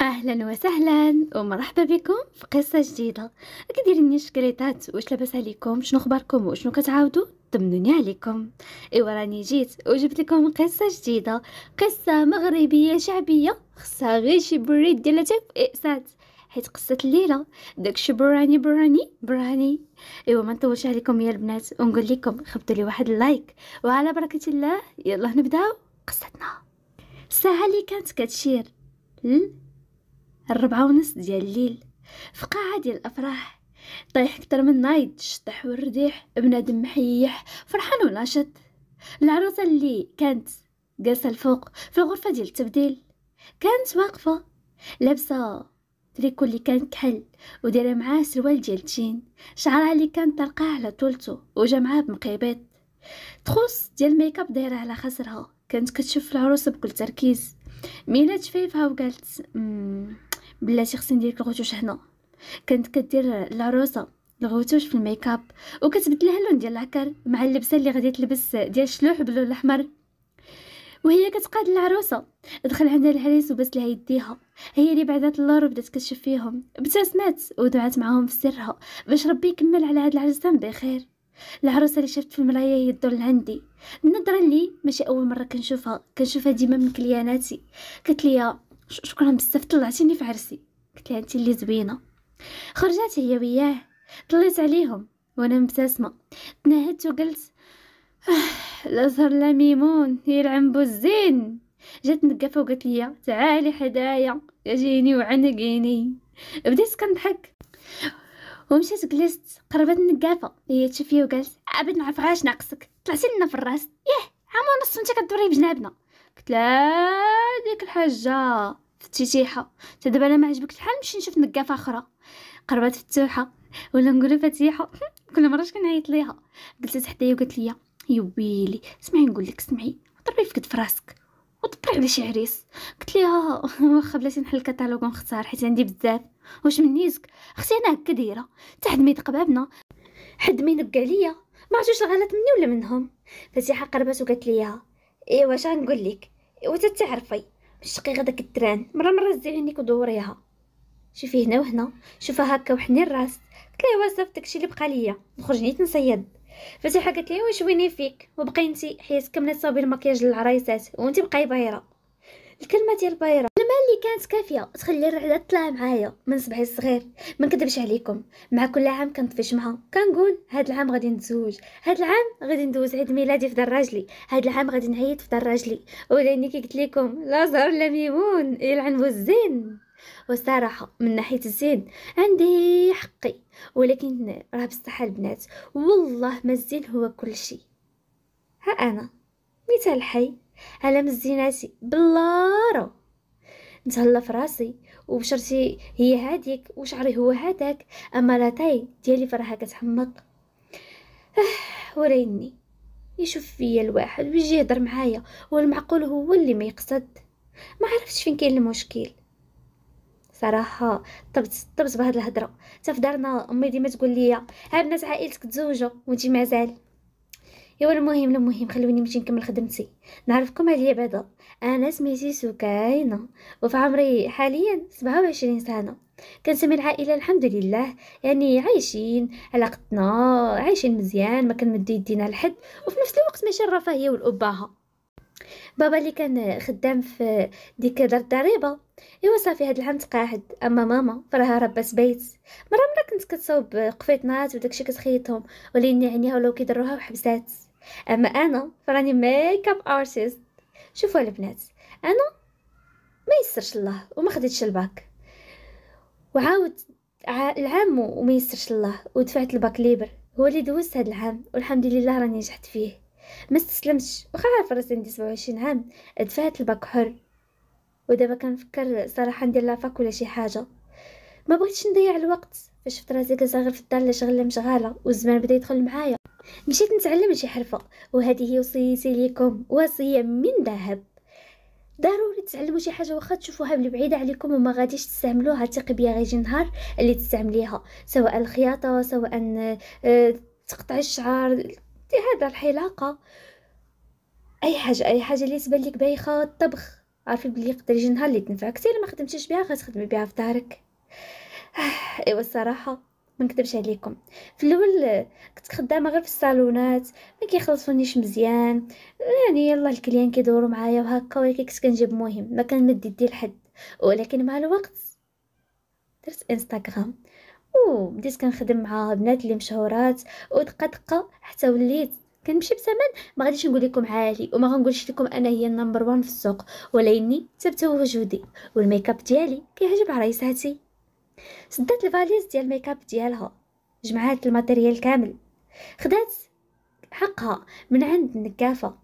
اهلا وسهلا ومرحبا بكم في قصه جديده كديريني شكريتات واش لاباس عليكم شنو اخباركم وشنو كتعاودوا طمنوني عليكم ايوا راني جيت وجبت لكم قصه جديده قصه مغربيه شعبيه خصها غير شي بريد ديال لطيف اقساط حيت قصه الليله داكشي براني براني براني ايوا ما نطولش عليكم يا البنات ونقول لكم خبطوا لي واحد اللايك وعلى بركه الله يلا نبداو قصتنا الساعه اللي كانت كتشير الربعة ونص ديال الليل في قاعة ديال الأفراح طيح كتر من نايض شطح والرديح بنادم محيح فرحان وناشط العروسة اللي كانت جالسة الفوق في الغرفة ديال التبديل كانت واقفة لابسة تريكو اللي كان كحل ودير معاه سروال ديال تين شعرها اللي كان طرقاه على طولته وجا معاه بمقيبات تخوص ديال الميكاب دايره على خسرها كانت كتشوف العروسة بكل تركيز ميلا شفيفها وقالت مم. بلاتي خصني ندير الغوتوش هنا كانت كدير العروسه الغوتوش في الميكاب لها اللون ديال العكر مع اللبسه اللي غادي تلبس ديال الشلوح باللون الاحمر وهي كتقاد العروسه دخل عندها العريس وبس لها يديها هي اللي بعدات اللور وبدات كتشوف فيهم ابتسمات ودعات معاهم في سرها باش ربي يكمل على هاد العرسان بخير العروسه اللي شفت في المرايه هي الدور اللي عندي النظره اللي ماشي اول مره كنشوفها كنشوفها ديما من كلياناتي قالت شكرا بزاف طلعتيني في عرسي قلت لها انت اللي زوينه خرجت هي وياه طليت عليهم وانا مبتسمه تنهدت وقلت الازهر أه، لا ميمون يلعن الزين جات نقفه وقالت لي تعالي حدايا اجيني وعنقيني بديت كنضحك ومشيت جلست قربت النقافه هي تشوف فيا وقالت ابد ما عرفاش ناقصك طلعتي لنا في الراس ياه عام ونص وانت كدوري بجنابنا قلت لها ديك الحاجه فتيتيحه حتى دابا انا ما عجبك الحال نمشي نشوف نقافه اخرى قربت فتوحه ولا نقول فتيحه كل مره كنعيط ليها لها حدايا وقالت لي يويلي سمعي نقول لك اسمعي ضربي في كتف راسك وطبري على شي عريس قلت لها واخا بلاتي نحل الكتالوج ونختار حيت عندي بزاف واش من نيزك اختي انا هكا دايره حتى حد ما يدق بابنا حد ما ينق عليا ما عرفتش الغلط مني ولا منهم فتيحه قربت وقالت لي ايوا اش غنقول لك ايوا تعرفي شقي غداك التران مره مره زي عينيك ودوريها شوفي هنا وهنا شوفها هكا وحني الراس قلت لها صافي داكشي اللي بقى ليا نخرج نيت نصيد فتيحه قالت لي واش ويني فيك وبقيتي حياتك كامله صوبي المكياج للعرايسات وانت بقاي بايره الكلمه ديال بايره كانت كافيه تخلي الرعده تطلع معايا من صبعي الصغير ما نكذبش عليكم مع كل عام كنطفش معها كنقول هاد العام غادي نتزوج هاد العام غادي ندوز عيد ميلادي في دار راجلي هاد العام غادي نعيد في دار راجلي ولاني كي قلت لكم لا زهر لا ميمون يلعن الزين وصراحه من ناحيه الزين عندي حقي ولكن راه بصح البنات والله ما الزين هو كل شيء ها انا مثال حي على مزيناتي بلارو نتهلا في راسي وبشرتي هي هاديك وشعري هو هذاك اما لاتاي ديالي فراها كتحمق آه وريني يشوف فيا الواحد ويجي يهضر معايا والمعقول هو اللي ما يقصد ما عرفتش فين كاين المشكل صراحه طبت طبت بهاد الهضره حتى في دارنا امي ديما تقول لي ها بنات عائلتك تزوجوا وانتي مازال ايوا المهم المهم خلوني نمشي نكمل خدمتي نعرفكم عليا بعدا أنا سميتي سكينة وفي عمري حاليا سبعة وعشرين سنة كنسمي العائلة الحمد لله يعني عايشين علاقتنا عايشين مزيان ما كنمدو يدينا لحد وفي نفس الوقت ماشي الرفاهية والأباهة بابا اللي كان خدام في ديك دار الضريبة ايوا صافي هاد العام تقاعد اما ماما فراها ربات بيت مره مره كنت كتصاوب قفيطنات وداكشي كتخيطهم ولكن عينيها ولاو كيدروها وحبسات اما انا فراني ميك اب ارتست شوفوا البنات انا ما يسرش الله وما خديتش الباك وعاود العام وما يسرش الله ودفعت الباك ليبر هو اللي دوزت هذا العام والحمد لله راني نجحت فيه ما استسلمتش واخا عارفه راسي عندي 27 عام دفعت الباك حر ودابا كنفكر صراحه ندير لافاك ولا شي حاجه ما بغيتش نضيع الوقت شفت راسي كنشتغل في الدار لا شغله مشغاله والزمان بدا يدخل معايا مشيت نتعلم شي حرفة وهذه وصيتي ليكم وصية من ذهب ضروري تتعلموا شي حاجه واخا تشوفوها من بعيده عليكم وما غاديش تستعملوها ثقي بيا غيجي نهار اللي تستعمليها سواء الخياطه سواء آه، تقطعي الشعر هذا الحلاقه اي حاجه اي حاجه اللي تبان لك بايخه الطبخ عارفين بلي يقدر يجي نهار اللي تنفعك كثير ما خدمتيش بها غتخدمي بها في دارك ايوا الصراحه ما نكذبش عليكم في الاول كنت خدامه غير في الصالونات ما كيخلصونيش مزيان يعني يلا الكليان كيدوروا معايا وهكا ولكن كنت كنجيب مهم ما كنمد يدي لحد ولكن مع الوقت درت انستغرام وبديت كنخدم مع بنات اللي مشهورات ودقه دقه حتى وليت كنمشي بثمن ما غاديش نقول لكم عالي وما غنقولش لكم انا هي النمبر 1 في السوق ولاني ثبت وجودي والميك اب ديالي كيعجب عريساتي سدات الفاليز ديال الميكاب ديالها جمعات الماتيريال كامل خدات حقها من عند النكافة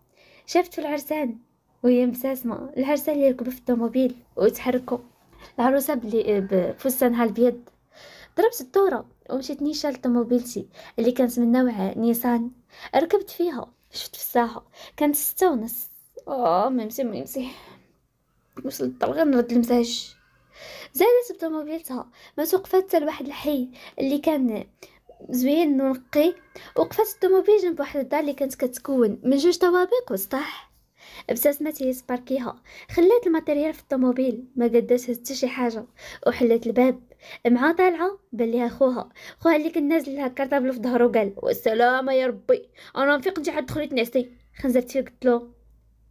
شافت في العرسان وهي مساسمة العرسان اللي ركبوا في الطوموبيل وتحركوا العروسة بلي آه، بفستانها البيض ضربت الدورة ومشيت نيشان لطوموبيلتي اللي كانت من نوع نيسان ركبت فيها شفت في الساحة كانت ستة ونص اه ميمسي ميمسي وصلت غير نرد المساج زادت بطوموبيلتها ما توقفات حتى لواحد الحي اللي كان زوين ونقي وقفات الطوموبيل جنب واحد الدار اللي كانت كتكون من جوج طوابق وسطح ابتسمت هي سباركيها خلات الماتيريال في الطوموبيل ما قداتش حتى شي حاجه وحلت الباب مع طالعه بان ليها خوها خوها اللي كان نازل لها كارطابلو في ظهرو قال والسلامه يا ربي انا نفيق نجي حد دخلت نعسي خنزرت فيه قلت له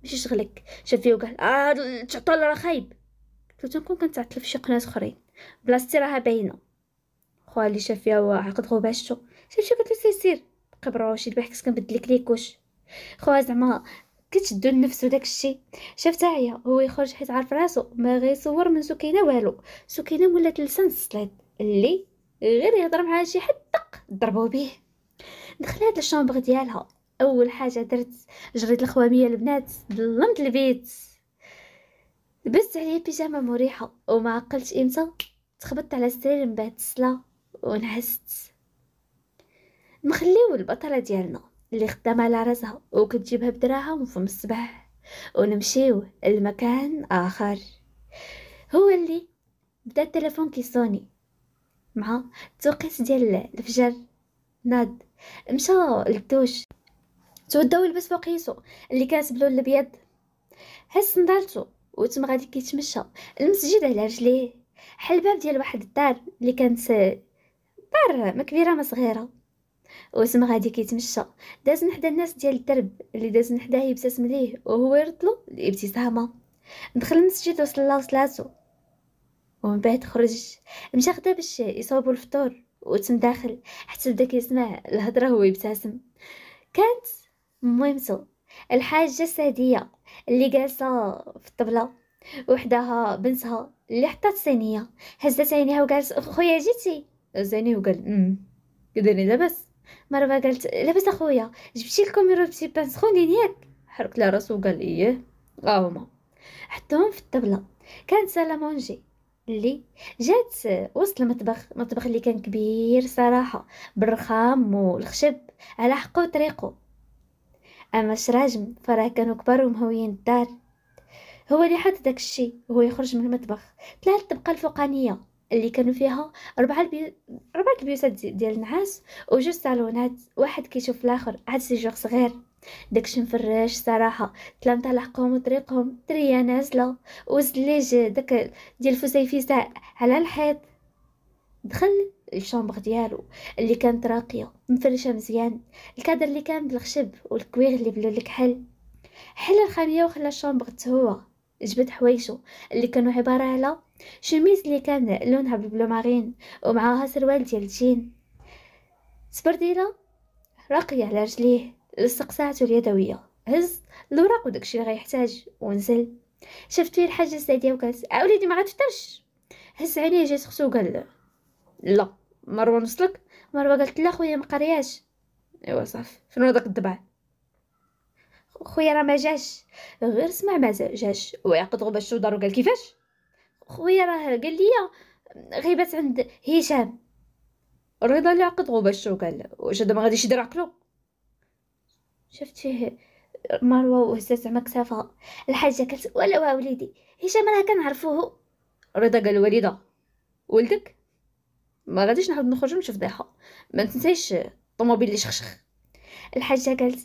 ماشي شغلك شاف فيه وقال اه تعطل راه خايب كنت نكون كنتعطل في شي قناه اخرين بلاصتي راها باينه خويا اللي شاف فيها عقد غباشتو شاف شي قلت له سير قبرو شي البارح كنت كنبدل ليكوش خويا زعما كتشدو النفس وداك الشيء شاف هي هو يخرج حيت عارف راسو ما غيصور من سكينه والو سكينه ولات لسان السليط اللي غير يهضر معها شي حد دق ضربو بيه دخلت للشامبر ديالها اول حاجه درت جريت الخواميه البنات ظلمت البيت لبست عليا بيجامة مريحة وما عقلتش امتى تخبطت على السرير من بعد الصلاة ونعست نخليو البطلة ديالنا اللي خدامة على راسها وكتجيبها بدراهم في الصباح ونمشيو لمكان آخر هو اللي بدا التليفون كيصوني مع التوقيت ديال الفجر ناد مشى للدوش تودا ولبس فوقيسو اللي كانت بلون الابيض حس نضالتو وتم غادي كيتمشى المسجد على رجليه حل الباب ديال واحد الدار اللي كانت دار ما كبيره ما صغيره وتم غادي كيتمشى داز من حدا الناس ديال الدرب اللي داز من حداه يبتسم ليه وهو يرد له الابتسامه دخل المسجد وصلى صلاته ومن بعد خرج مشى غدا باش يصاوبو الفطور وتم داخل حتى بدا كيسمع الهضره وهو يبتسم كانت مهمته الحاجه الساديه اللي جالسه في الطبله وحدها بنتها اللي حطات صينيه هزت عينيها وقالت خويا جيتي زيني وقال ام قدرني لاباس مرة قالت لاباس اخويا جبتي لكم روبتي بان سخونين ياك حرك لها راسو وقال ايه هما آه، حطهم في الطبله كانت سالا مونجي اللي جات وسط المطبخ المطبخ اللي كان كبير صراحه بالرخام والخشب على حقه وطريقه أما شراجم فراه كانوا كبار ومهويين الدار هو اللي حط داك الشي وهو يخرج من المطبخ طلعت الطبقة الفوقانية اللي كانوا فيها اربعه البي... ربعة البيوتات ديال النعاس وجوج صالونات واحد كيشوف الاخر عاد سيجور صغير داكشي مفرش صراحة تلامطة لحقهم وطريقهم تريا نازلة وزليج داك ديال الفسيفساء على الحيط دخل الشومبر ديالو اللي كانت راقيه مفرشه مزيان الكادر اللي كان بالخشب والكوير اللي بلو الكحل حل الخاميه وخلى الشومبر تهوى جبد حوايجو اللي كانوا عباره على شميز اللي كان لونها بالبلو مارين ومعاها سروال ديال الجين سبرديله راقيه على رجليه لصق ساعته اليدويه هز الوراق وداكشي اللي غيحتاج ونزل شفت فيه الحاجه السادية وقالت اوليدي ما غتفطرش هز عينيه جات اختو وقال لا مروه نوصلك مروه قالت لا خويا ما قرياش ايوا صافي شنو داك الضبع خويا راه ما جاش غير سمع ما جاش ويعقد غبا دارو وقال كيفاش خويا راه قال لي غيبات عند هشام رضا اللي عقد غبا الشو قال واش هذا ما غاديش يدير عقلو شفت فيه مروه وهزات زعما كتافها الحاجه قالت ولا وليدي هشام راه كنعرفوه رضا قال وليده ولدك ما غاديش نعاود نخرج ونشوف فضيحه ما تنسيش الطوموبيل اللي شخشخ الحاجه قالت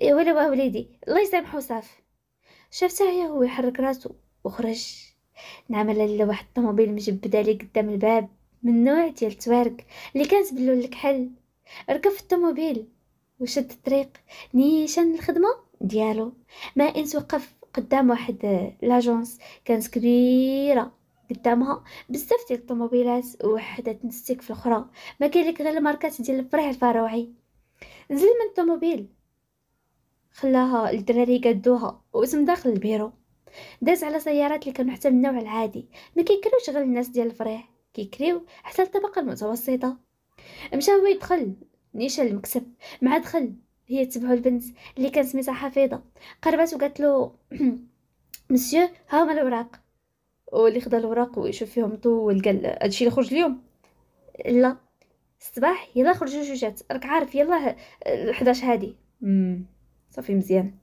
إيه، ولا واه وليدي الله يسامحو صافي شفتها هي هو يحرك راسو وخرج نعمل لاله واحد الطوموبيل مجبده لي قدام الباب من نوع ديال التوارك اللي كانت باللون الكحل ركب في الطوموبيل وشد الطريق نيشان الخدمه ديالو ما انس وقف قدام واحد آه، لاجونس كانت كبيره قدامها بزاف ديال الطوموبيلات وحده تنسيك في الاخرى ما كاين لك غير الماركات ديال الفريح الفروعي نزل من الطوموبيل خلاها الدراري قدوها واسم داخل البيرو داز على سيارات اللي كانوا حتى من النوع العادي ما كيكريوش غير الناس ديال الفريح كيكريو حتى الطبقه المتوسطه مشى هو يدخل نيشا المكتب مع دخل هي تبعو البنت اللي كانت سميتها حفيظه قربت وقالت له مسيو ها هما الوراق واللي خدا الوراق ويشوف فيهم طول قال هادشي اللي خرج اليوم لا الصباح يلا خرجوا جوجات راك عارف يلا 11 هادي صافي مزيان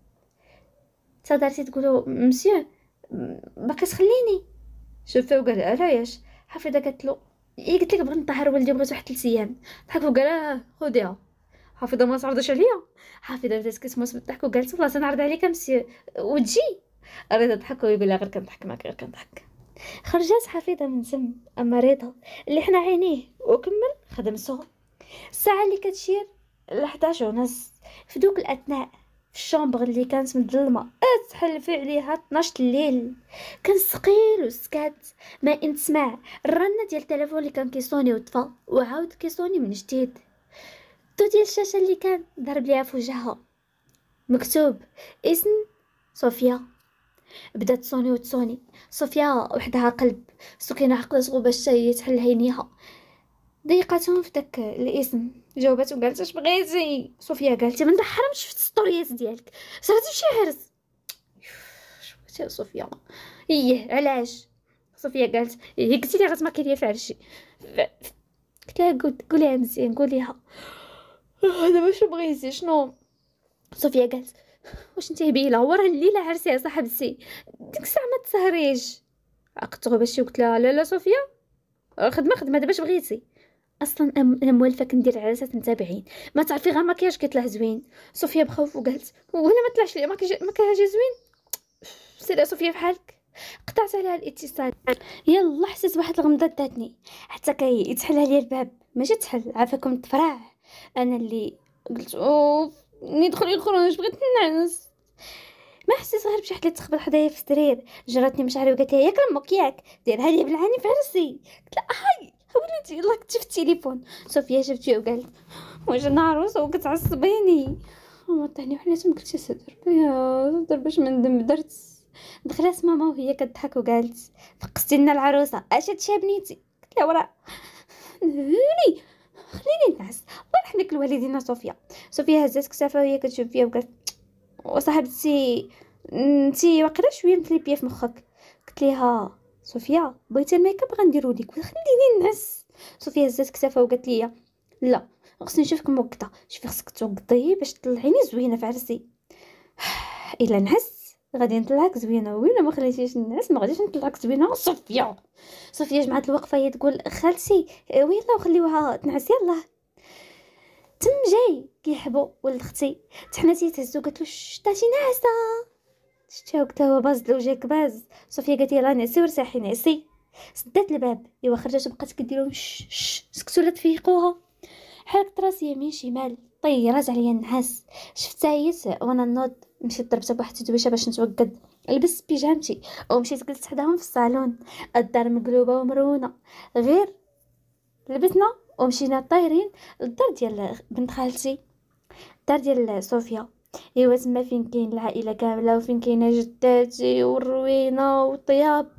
تا دارتي تقولوا مسيو باقي تخليني شوفه وقال علاش حفيده قالت له اي قلت لك بغيت نطهر ولدي بغيت واحد 3 ايام ضحك وقال آه، خديها حفيده ما تعرضش عليا حفيده بدات كتموت بالضحك وقالت والله سنعرض عليك مسيو وتجي اريد تضحك ويقول لها غير كنضحك معاك غير كنضحك خرجت حفيدة من سم مريضها اللي حنا عينيه وكمل خدم الساعة اللي كتشير لحداش ونص في دوك الأثناء في الشامبر اللي كانت مظلمة أتحل في عليها 12 الليل كان سقيل وسكات ما نسمع الرنة ديال التلفون اللي كان كيصوني وطفى وعاود كيصوني من جديد الضو ديال الشاشة اللي كان ضرب ليها في وجهها مكتوب اسم صوفيا بدات صوني وتصوني صوفيا وحدها قلب سكينة عقلت غباش هي تحل عينيها ضيقتهم في داك الاسم جاوبات وقالت اش بغيتي صوفيا قالت من دحرم شفت ستوريات ديالك صرات شي عرس شفتي صوفيا ايه علاش صوفيا قالت هي إيه، قلت لي غتماكي ليا في عرشي قلت لها قوليها مزيان قوليها دابا شنو بغيتي شنو صوفيا قالت واش نتي هبيله هو الليله عرسي صاحبتي ديك الساعه ما تسهريش عقدت باش قلت لها لا لا صوفيا خدمه خدمه دابا اش بغيتي اصلا انا موالفه كندير عرسات متابعين ما تعرفي غير ماكياج كيطلع زوين صوفيا بخوف وقالت وهنا ما طلعش لي مكياج زوين سيري صوفيا فحالك قطعت عليها الاتصال يلا حسيت بواحد الغمضه داتني حتى كيتحل عليا الباب ماشي تحل عافاكم تفرع انا اللي قلت اوف ندخل الخروج بغيت نعنس ما حسيت غير بشي اللي تخبل حدايا في السرير جراتني عارفه قالت لي ياك لمك ياك ديرها لي بالعاني راسي قلت لها هاي وليتي يلاه كنت في التليفون صوفيا شفتي وقالت واش عروسه وكتعصبيني وحنا تم قلت صدر يا صدر باش ما ندم درت دخلت ماما وهي كضحك وقالت فقستي لنا العروسه اش هادشي بنيتي قلت لها ورا خليني نعس الله يحنك لوالدينا صوفيا صوفيا هزات كتافها وهي كتشوف فيا وقالت وصاحبتي نتي واقيلا شويه متلبيه في مخك قلت ليها صوفيا بغيتي الميكاب غنديرو ليك خليني نعس صوفيا هزات كتافها وقالت ليا لا خصني نشوفك موقته شوفي خصك توقطي باش تطلعيني زوينه في عرسي الا نعس غادي نطلعك زوينه ويلا ما خليتيش الناس ما غاديش نطلعك زوينه صوفيا صوفيا جمعت الوقفه هي تقول خالتي آه، ويلا وخليوها تنعس يلاه تم جاي كيحبو ولد اختي تحناتي تهزو قالت له شتاتي ناعسه شتاو قلت له باز لوجهك باز صوفيا قالت لي نعسي وارتاحي نعسي سدات الباب ايوا خرجت وبقات كدير لهم سكتوا لا تفيقوها حركت راسي يمين شمال طيرات عليا النعاس شفتها هي وانا نوض مشيت ضربت بواحد التدويشه باش نتوقد لبست بيجامتي ومشيت جلست حداهم في الصالون الدار مقلوبه ومرونه غير لبسنا ومشينا طايرين للدار ديال بنت خالتي الدار ديال صوفيا ايوا تما فين كاين العائله كامله وفين كاينه جداتي والروينه والطياب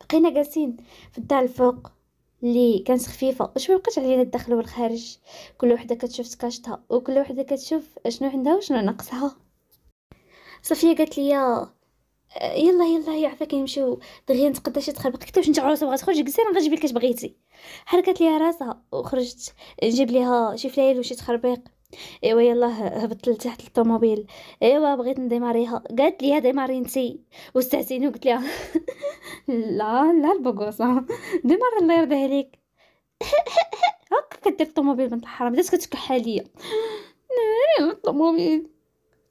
بقينا جالسين في الدار الفوق لي كانت خفيفه ما بقاش علينا الداخل والخارج كل وحده كتشوف سكاشتها وكل وحده كتشوف شنو عندها وشنو ناقصها صافيه قالت لي آه، آه، يلا يلا يعفاك نمشيو دغيا نتقدا شي تخربق قلت واش انت عروسه بغات تخرج قلت لها غنجيب لك اش بغيتي حركت ليها راسها وخرجت نجيب ليها شي فلايل وشي تخربيق ايوا يلا هبطت لتحت الطوموبيل ايوا بغيت نديماريها قالت لي ماري نتي واستهتيني وقلت لها لا لا البقوصه ديمار الله يرضي عليك هكا كدير الطوموبيل بنت الحرام بدات كتكح عليا الطوموبيل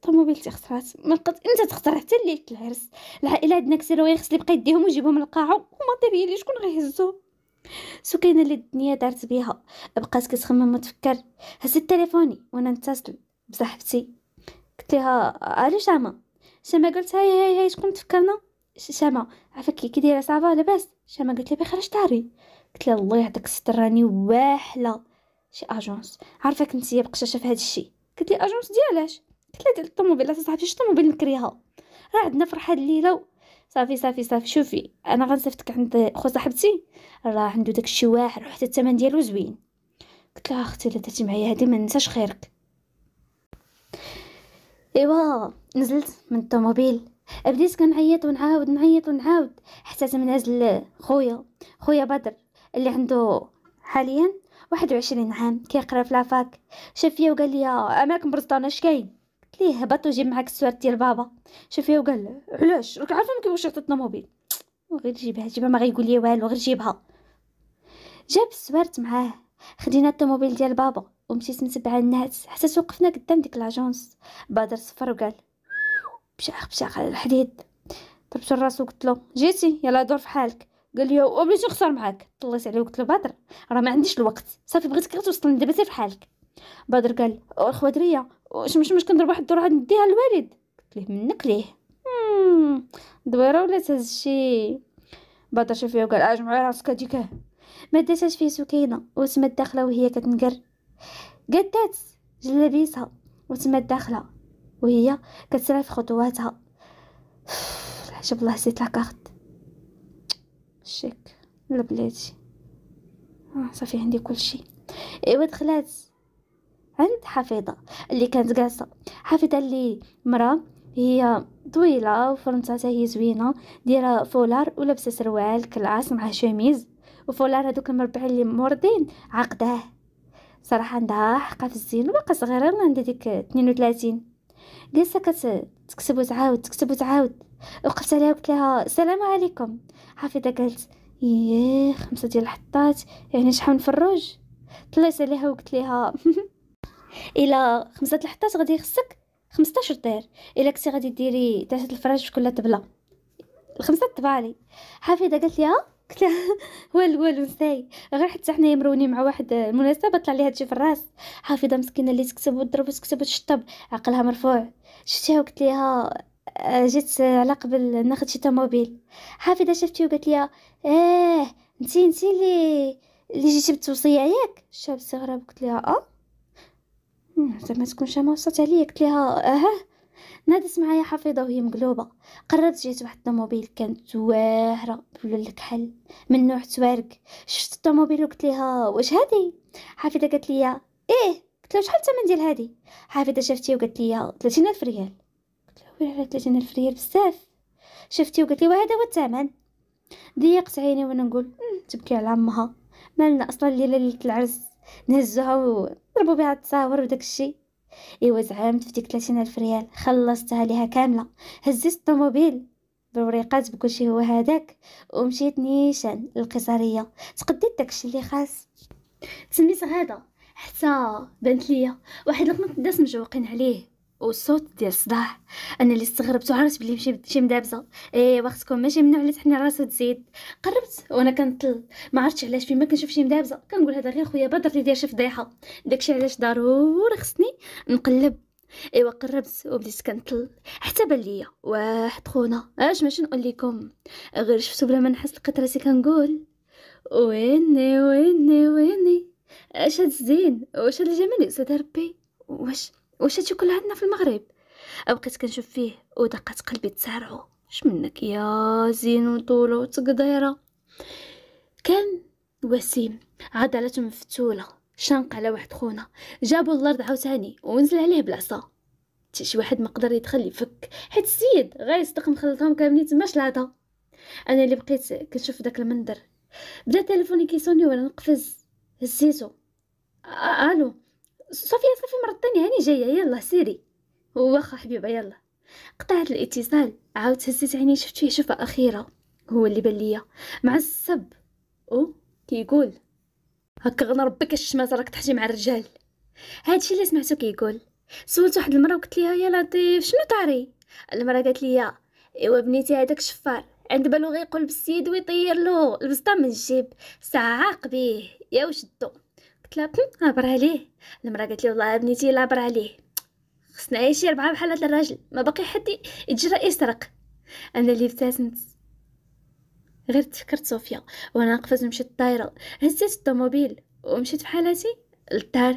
طوموبيلتي خسرات ما لقيت انت تخسر حتى ليله العرس العائله عندنا كثير ويخص يبقى يديهم ويجيبهم للقاعه وماتيريالي شكون غيهزو سكينه اللي الدنيا دارت بيها بقات كتخمم وتفكر هزت تليفوني وانا نتصل بصاحبتي قلت لها الو شاما شاما قلت هاي هاي هاي شكون تفكرنا شاما عافاكي كي دايره صافا لاباس شاما قلت لي بخير اش داري قلت لها الله يعطيك الستر راني واحله شي اجونس عارفه كنتي بقشاشه في هذا الشيء قلت لي اجونس ديالاش الكلا ديال الطوموبيل صافي شي طوموبيل نكريها راه عندنا فرحه الليله صافي صافي صافي شوفي انا غنصيفطك عند خو صاحبتي راه عنده داكشي واعر وحتى الثمن ديالو زوين قلت لها اختي الا درتي معايا هادي ما ننساش خيرك ايوا نزلت من الطوموبيل بديت كنعيط ونعاود نعيط ونعاود حتى تمنازل خويا خويا بدر اللي عنده حاليا واحد وعشرين عام كيقرا في لافاك شاف فيا وقال لي اماكن برزطانه اش كاين ليه هبط وجيب معاك السوار ديال بابا شافيها وقال علاش راك عارفه ما كيبغيش يعطينا موبيل وغير جيبها جيبها ما غيقول لي والو غير جيبها جاب السوارت معاه خدينا الطوموبيل ديال بابا ومشيت نتبع الناس حتى توقفنا قدام ديك لاجونس بادر صفر وقال بشاخ بشاخ على الحديد ضربت الراس وقلت له جيتي يلا دور في حالك قال لي وبليتي نخسر معاك طليت عليه وقلت له بدر راه ما عنديش الوقت صافي بغيتك غير توصلني دابا سير في حالك بدر قال اخوة درية شمشمش كنضرب واحد الدور غادي نديها للوالد قلت ليه منك ليه دويره ولات تهز شي بطشه فيها وقال اجمعي آه، راسك هاديك اه. ما داتش فيه سكينه وتما داخله وهي كتنقر قدات جلابيسها وتما داخله وهي كتسرع في خطواتها عجب الله سيت لاكارت شيك لا بلاتي آه، صافي عندي كلشي ايوا دخلات عند حفيظة اللي كانت جالسة حفيظة اللي مرا هي طويلة وفرنساتها هي زوينة دايرة فولار ولابسة سروال كلاس مع شميز وفولار هذوك المربعين اللي موردين عقده صراحة عندها حقة في الزين وباقا صغيرة عندها ديك اثنين وثلاثين جالسة كتكتب وتعاود تكتب وتعاود وقفت عليها قلت لها السلام عليكم حفيظة قالت ياه خمسة ديال الحطات يعني شحال من فروج طلعت عليها وقلت لها الى خمسة الحطات غادي يخصك 15 دير الا كنتي غادي ديري تلاتة الفراش في كل طبله الخمسه الطبالي حفيده قالت ليها آه؟ قلت لها والو والو نساي غير حتى حنايا مرونين مع واحد المناسبه طلع لي هادشي في الراس حفيده مسكينه اللي تكتب وتضرب وتكتب وتشطب عقلها مرفوع شفتيها وقلت ليها آه، جيت على قبل ناخذ شي طوموبيل حفيده شفتي وقالت آه، لي اه انتي نتي اللي اللي جيتي بالتوصيه ياك شاب استغرب قلت لها اه زعما تكون ما وصلت عليا قلت ليها اها نادت معايا حفيظه وهي مقلوبه قررت جات واحد الطوموبيل كانت واهره بلا الكحل من نوع توارق شفت الطوموبيل وقلت ليها واش هادي حفيظه قالت ليا ايه قلت لها شحال الثمن ديال هادي حفيظه شفتي وقالت ليا 30000 ريال قلت لها وين على 30000 ريال بزاف شفتي وقالت لي وهذا هو الثمن ضيقت عيني وانا نقول تبكي على عمها مالنا اصلا الليله ليله العرس نهزوها ضربوا بها التصاور وداك الشيء ايوا زعمت في ديك 30000 ريال خلصتها ليها كامله هزيت الطوموبيل بالوريقات بكلشي هو هذاك ومشيت نيشان للقيصريه تقديت داكشي اللي خاص تسميت هذا حتى بانت ليا واحد القمه داس مجوقين عليه وصوت ديال الصداع انا اللي استغربت وعرفت بلي ماشي شي مدابزه ايه واختكم ماشي ممنوع اللي تحني راسها تزيد قربت وانا كنطل ما عرفتش علاش فين ما كنشوف شي مدابزه كنقول هذا غير خويا بدر اللي داير شي فضيحه داكشي علاش ضروري خصني نقلب ايوا قربت وبديت كنطل حتى بان ليا واحد خونا اش ماشي نقول لكم غير شفتو بلا ما نحس لقيت راسي كنقول ويني ويني ويني اش هاد الزين واش هاد الجمال يا ربي واش واش هادشي كله عندنا في المغرب بقيت كنشوف فيه ودقات قلبي تسارعو اش منك يا زين وطوله وتقديره كان وسيم عضلاته مفتوله شنق على واحد خونا جابو الارض عاوتاني ونزل عليه بالعصا حتى شي واحد ما قدر يدخل يفك حيت السيد غير يصدق مخلطهم كاملين تماش شلاطه انا اللي بقيت كنشوف داك المنظر بدا تليفوني كيسوني وانا نقفز هزيتو الو صافي صافي مرة تانية هاني جايه يلا سيري واخا حبيبه يلا قطعت الاتصال عاودت هزيت عيني شفت فيه شفه اخيره هو اللي بان ليا السب او كيقول هكا غنربك الشماس راك تحجي مع الرجال هادشي اللي سمعتو كيقول سولت واحد المره وقلت ليها يا لطيف شنو طاري المره قالت ليا ايوا بنيتي هذاك شفار عند بالو غيقول بالسيد ويطير له البسطه من الجيب ساعه بيه يا وشدو قلت لها عبر عليه المراه قالت لي والله بنيتي لا عبر عليه خصنا شي ربعه بحال هذا الراجل ما باقي حد يتجرا يسرق انا اللي ابتسمت غير تفكرت صوفيا وانا قفزت مشيت طايره هزيت الطوموبيل ومشيت بحالاتي للدار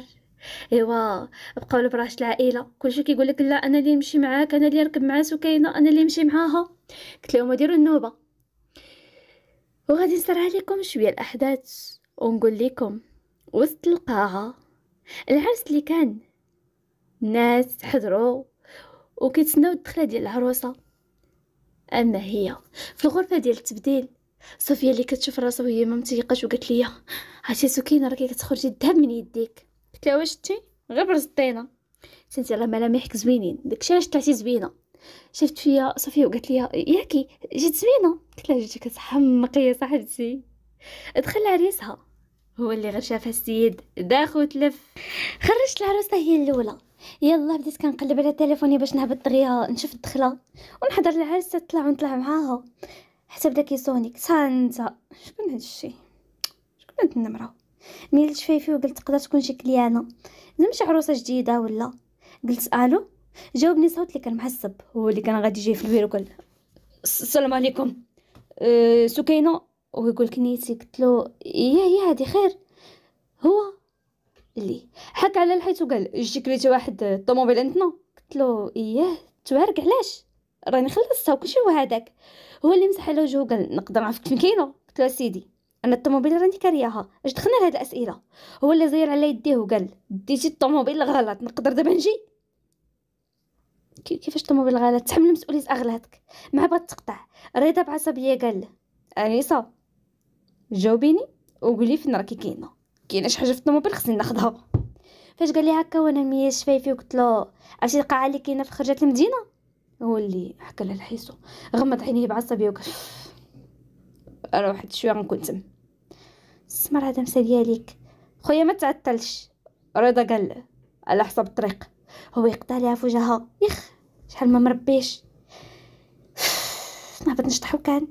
ايوا بقاو براش العائله كلشي كيقول لك لا انا اللي نمشي معاك انا اللي نركب مع سكينه انا اللي نمشي معاها قلت لهم ديروا النوبه وغادي نسرع عليكم شويه الاحداث ونقول لكم وسط القاعة العرس اللي كان الناس حضروا وكيتسناو الدخلة ديال العروسة اما هي في الغرفة ديال التبديل صوفيا اللي كتشوف راسها وهي ما متيقاش وقالت ليا عرفتي سكينه راكي كتخرجي الذهب من يديك قلت لها واش شتي غير برزطينا سنتي راه ملامحك زوينين داكشي علاش طلعتي زوينه شافت فيا صوفيا وقالت لي ياكي جيت زوينه قلت لها جيتي كتحمقي يا صاحبتي دخل عريسها هو اللي غير شافها السيد داخ تلف خرجت العروسه هي الاولى يلا بديت كنقلب على تليفوني باش نهبط دغيا نشوف الدخله ونحضر العرس تطلع ونطلع معاها حتى بدا كيصوني سانتا شكون هاد الشيء شكون هاد النمره ميلت لقيت فيفي وقلت تقدر تكون شي كليانه زعما شي عروسه جديده ولا قلت الو جاوبني صوت اللي كان معصب هو اللي كان غادي يجي في البيرو قال السلام عليكم أه سكينه ويقول كنيتي قلت له يا يا هادي خير هو لي حك على الحيط وقال جي كريتي واحد الطوموبيل عندنا قلت له اياه تبارك علاش راني خلصتها وكلشي هو هذاك هو اللي مسح على وجهه وقال نقدر نعرفك فين كاينه قلت له سيدي انا الطوموبيل راني كارياها اش دخلنا لهاد الاسئله هو اللي زير على يديه وقال ديتي الطوموبيل غلط نقدر دابا نجي كيفاش الطوموبيل غلط تحمل مسؤوليه اغلاطك ما بغات تقطع رضا بعصبيه قال انيسه جاوبيني وقولي فين راكي كاينه كاينه شي حاجه في الطوموبيل خصني ناخذها فاش قال لي هكا وانا ميا شفايفي قلت له عرفتي القاعه اللي كاينه في خرجات المدينه هو اللي حكى لها الحيسو غمض عينيه بعصبيه وكف انا واحد شويه غنكون تم السمر هذا مساليه ليك خويا ما تعطلش رضا قال على حسب الطريق هو يقطع ليها في وجهها يخ شحال ما مربيش ما بغيت نشطحو كان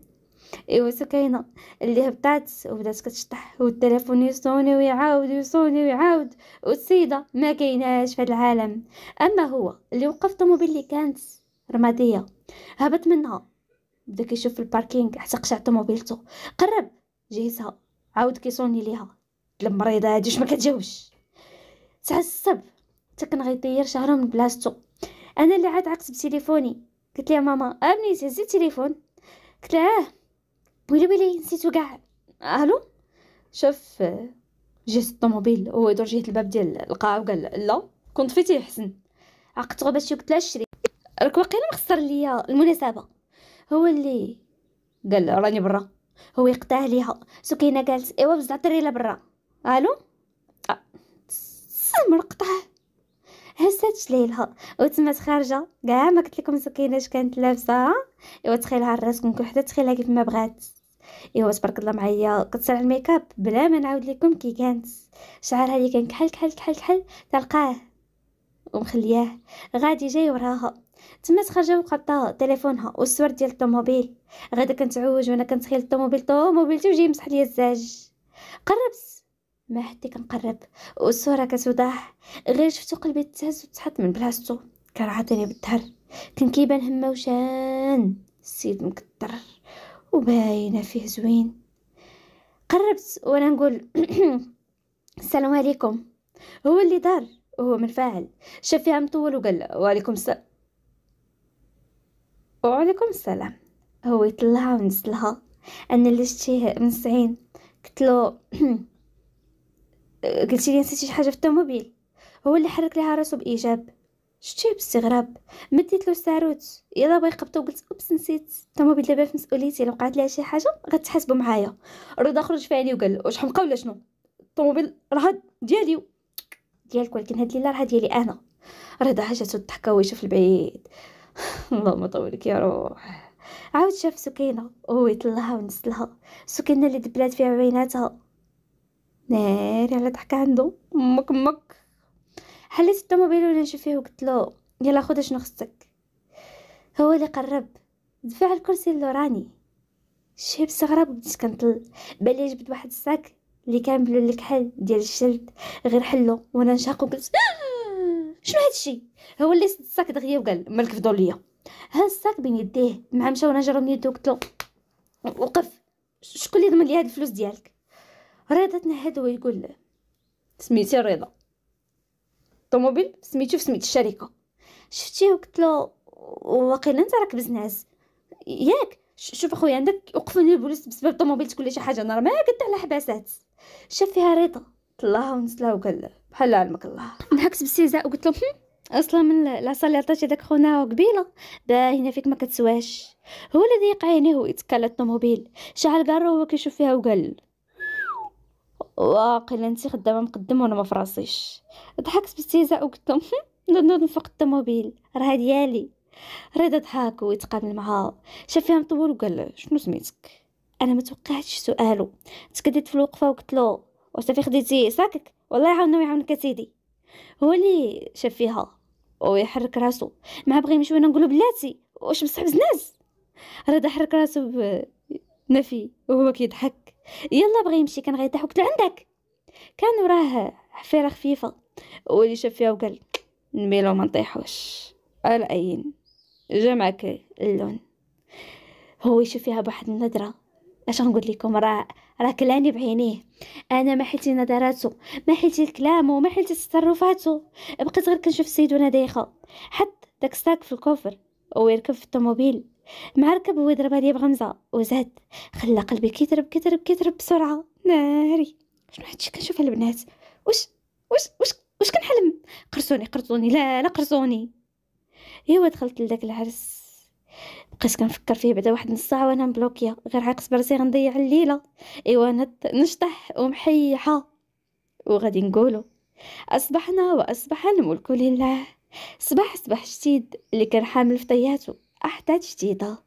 إيوا سكينة اللي هبطات وبدات كتشطح والتليفون يصوني ويعاود يصوني ويعاود والسيدة ما كايناش في العالم أما هو اللي وقف طوموبيل اللي كانت رمادية هبط منها بدا كيشوف في الباركينغ حتى قشع طوموبيلته قرب جهزها عاود كيصوني ليها المريضة هادي واش ما كتجاوبش تعصب حتى كان غيطير شهر من بلاصتو انا اللي عاد عقت بتليفوني قلت لها ماما ابني هزي التليفون قلت لها آه. ويلي ويلي نسيتو كاع الو شاف جهة الطوموبيل هو يدور جهة الباب ديال القاعة وقال لا كنت فيتي حسن عقدت غير باش قلت لها الشريك راك واقيلا مخسر ليا المناسبة هو اللي قال راني برا هو يقطع ليها سكينة قالت ايوا بزاف الدريلة برا الو سمر قطعه هزات ليلها وتما خارجه كاع ما قلت لكم سكينه اش كانت لابسه ايوا تخيلها راسكم كل وحده تخيلها كيف ما بغات ايوا تبارك الله معايا كتسرع الميكاب بلا ما نعاود لكم كي كانت شعرها اللي كان كحل كحل كحل كحل تلقاه ومخلياه غادي جاي وراها تما تخرجا وقطع تليفونها الصور ديال الطوموبيل غادا كنتعوج وانا كنتخيل الطوموبيل طوموبيلتي وجاي مسح ليا الزاج قربت ما حتى كنقرب والصوره كتوضح غير شفتو قلبي تهز وتحط من بلاصتو كرعطيني بالظهر كان كيبان هما وشان السيد مكتر وباينه فيه زوين قربت وانا نقول السلام عليكم هو اللي دار وهو فاعل شاف فيها مطول وقال وعليكم السلام وعليكم السلام هو يطلعها ونزلها انا اللي شتيه من سعين قلت له قلتي لي نسيتي شي حاجه في الطوموبيل هو اللي حرك لها راسو بايجاب شتيه باستغراب مديت له الساروت يلا بغي يقبطو قلت اوبس نسيت الطوموبيل دابا في مسؤوليتي لو وقعت لها شي حاجه غتحاسبوا معايا رضا خرج فعلي وقال واش حمقه ولا شنو الطوموبيل راه ديالي ديالك ولكن هاد الليله راه ديالي انا رضا حاجته الضحكه ويشوف البعيد اللهم طولك يا روح عاود شاف سكينه ويطلها ونسلها سكينه اللي دبلات فيها بيناتها ناري على ضحكة عنده مك مك حليت الطوموبيل وانا نشوف فيه وقلت له يلا خد شنو خصك هو اللي قرب دفع الكرسي اللي راني شي بصغرى بديت كنطل بالي جبت واحد الساك اللي كان بلون الكحل ديال الشلت غير حلو وانا نشاق وقلت شنو الشيء هو اللي سد الساك دغيا وقال مالك فضول ليا ها الساك بين يديه مع مشى وانا من يدو قلت له وقف شكون اللي ضمن لي هاد الفلوس ديالك رضا تنهد ويقول له سميتي رضا الطوموبيل سميتو في سميت الشركه شفتيه قلت له واقيلا انت راك بزناز ياك شوف اخويا عندك وقفوني البوليس بسبب طوموبيلتك ولا شي حاجه انا ما قلت على حباسات شاف فيها رضا الله ونسلا وقال له بحال علمك الله ضحكت باستهزاء وقلت له اصلا من العصا اللي عطاتي داك خونا قبيله باينه فيك ما كتسواش هو الذي يقعيني هو ويتكلى الطوموبيل شعل قال هو كيشوف فيها وقال واقيلا انت خدامه مقدم وانا ما فراسيش ضحكت باستهزاء وقلت لهم نوض من فوق الطوموبيل راه ديالي رضا ضحك ويتقابل معها فيها مطول وقال شنو سميتك انا ما توقعتش سؤاله تكديت في الوقفه وقلت له وصافي خديتي ساكك والله يعاوننا ويعاونك سيدي هو اللي شاف فيها ويحرك راسو ما بغى يمشي وانا نقولو بلاتي واش مصحب زناز رضا حرك راسو بنفي وهو كيضحك يلا بغى يمشي كان غيطيح وقلت عندك كان وراه حفيره خفيفه واللي شاف فيها وقال نميلو ما نطيحوش العين جمعك اللون هو يشوف فيها بواحد النظره اش نقول لكم راه راه كلاني بعينيه انا ما حلت نظراته ما حلت كلامه ما حلت تصرفاته بقيت غير كنشوف السيد وانا دايخه حط داك الساك في الكوفر ويركب في الطوموبيل مع ركب هو ضربها ليا بغمزة وزاد خلى قلبي كيضرب كيضرب كيضرب بسرعة ناري شنو هادشي كنشوف البنات واش واش واش واش كنحلم قرصوني قرصوني لا لا قرصوني ايوا دخلت لذاك العرس بقيت كنفكر فيه بعدا واحد نص ساعه وانا مبلوكيه غير عاقص براسي غنضيع الليله ايوا نشطح ومحيحه وغادي نقولو اصبحنا واصبح الملك لله صباح صباح جديد اللي كان حامل في طياته احداث جديده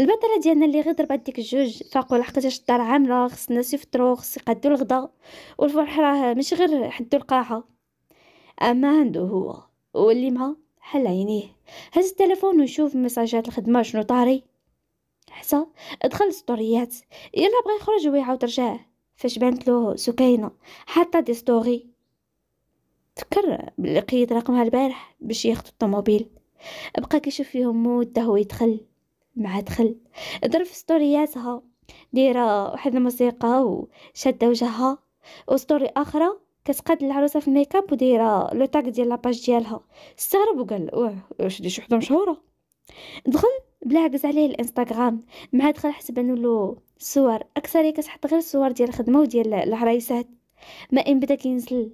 البطله ديالنا اللي غير ضربات ديك الجوج فاقوا لحقاش الدار عامله الناس يفطروا خص يقادو الغدا والفرح راه ماشي غير حدو القاعه اما عنده هو واللي معاه حل عينيه هز التليفون ويشوف ميساجات الخدمه شنو طاري حتى دخل السطوريات يلا بغى يخرج ويعاود رجع فاش بانت له سكينه حاطه دي ستوري تفكر بلي قيد رقمها البارح باش ياخذ الطوموبيل بقى كيشوف فيهم مده هو يدخل مع دخل ضرب في ستورياتها دايره واحد الموسيقى وشاده وجهها وستوري اخرى كتقاد العروسه في الميكاب ودايره لو تاك ديال لاباج ديالها استغرب وقال واه واش دي شي وحده مشهوره دخل بلا عكز عليه الانستغرام مع دخل حسب انه له صور اكثر كتحط غير الصور ديال الخدمه وديال العرايسات ما ان بدا كينزل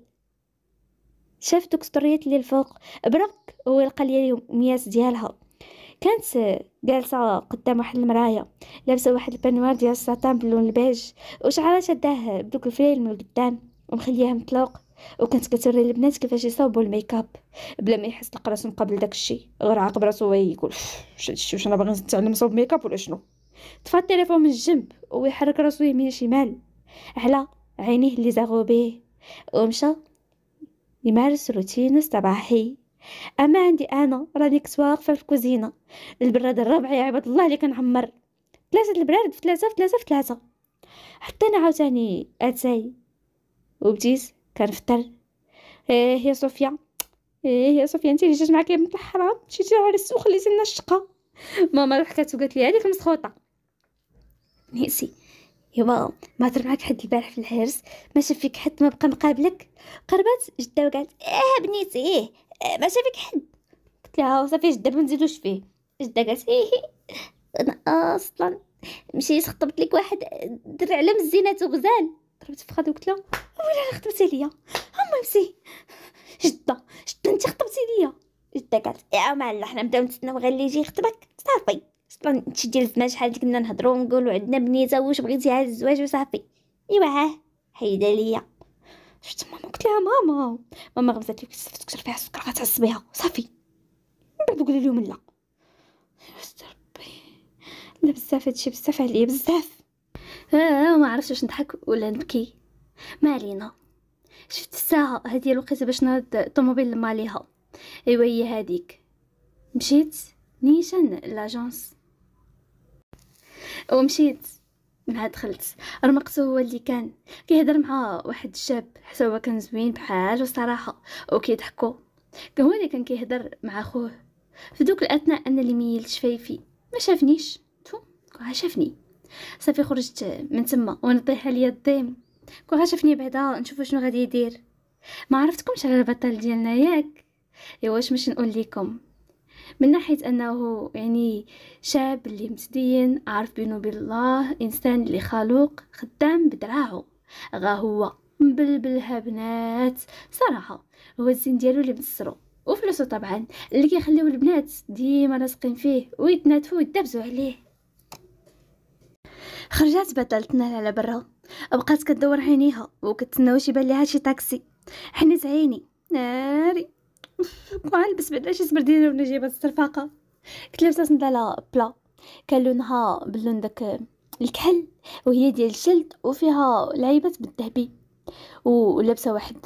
شاف دوك السطريات اللي الفوق برك هو لقى لي المياس ديالها كانت جالسه قدام واحد المرايه لابسه واحد البانوار ديال الساتان باللون البيج وشعرها شداه بدوك الفريل من القدام ومخليها مطلوق وكانت كتوري البنات كيفاش يصاوبوا الميكاب بلا ما يحس القراص راسو قبل داك الشيء غير عاقب راسو يقول واش انا باغي نتعلم نصوب ميكاب ولا شنو طفى التليفون من الجنب ويحرك راسو يمين شمال على عينيه اللي زاغو به ومشى يمارس روتين الصباحي اما عندي انا راني كنت واقفه في الكوزينه البراد الرابع يا عباد الله اللي كنعمر ثلاثه البراد في ثلاثه في ثلاثه في ثلاثه حطينا عاوتاني اتاي وبديت كنفطر ايه يا صوفيا ايه يا صوفيا انت اللي جات معاك يا بنت الحرام مشيتي على السوق خليتي لنا الشقه ماما ضحكات وقالت لي هذيك مسخوطه نسيت يوا ما هضر معاك حد البارح في الحرس ما شاف فيك حد ما بقى مقابلك قربت جده وقالت اه بنيتي إيه،, ايه ما شافك حد قلت لها آه، صافي جده ما نزيدوش فيه جده قالت إيه،, إيه،, ايه انا اصلا مشيت خطبت لك واحد درع على مزينات وغزال ضربت في خدي وقلت لها ولا خطبتي ليا هما مسي جده جده انت خطبتي ليا جده قالت يا مالا حنا نبداو نتسناو غير اللي يجي يخطبك صافي اصلا هادشي ديال الزمان شحال كنا نهضرو ونقولو عندنا بنيته واش بغيتي هاد الزواج وصافي ايوا ها حيده ليا شفت ماما قلت لها ماما ماما غمزات لي كسفتك فيها السكر بها صافي من بعد قولي لهم لا ربي لا بزاف هادشي بزاف عليا بزاف آه ما عرفتش واش نضحك ولا نبكي ما علينا شفت الساعه هذه الوقيته باش نهض الطوموبيل لماليها ايوا هي هذيك مشيت نيشان لاجونس ومشيت مع دخلت رمقته هو اللي كان كيهضر مع واحد الشاب حتى هو كان زوين بحال وصراحه وكيضحكوا كان هو اللي كان كيهضر مع خوه في دوك الاثناء انا اللي ميلت شفايفي ما شافنيش تو كوها شافني صافي خرجت من تما وانا طيحه ليا الضيم كوها شافني بعدا نشوفو شنو غادي يدير ما عرفتكمش على البطل ديالنا ياك ايوا واش مش نقول لكم من ناحية أنه يعني شاب اللي متدين عارف بينه بالله إنسان اللي خلوق خدام بدراعه غا هو مبلبلها بنات صراحة هو الزين ديالو اللي مسرو وفلوسو طبعا اللي كيخليو البنات ديما لاصقين فيه ويتناتفو ويدبزو عليه خرجات بدلت نهل على برا بقات كدور عينيها وكتسناو شي بان ليها شي طاكسي حنت عيني ناري وغنلبس بعدا شي سبردينه ولا جايبه السرفاقه كنت لابسه صندالة بلا كان لونها باللون داك الكحل وهي ديال الجلد وفيها لعيبات بالذهبي ولابسه واحد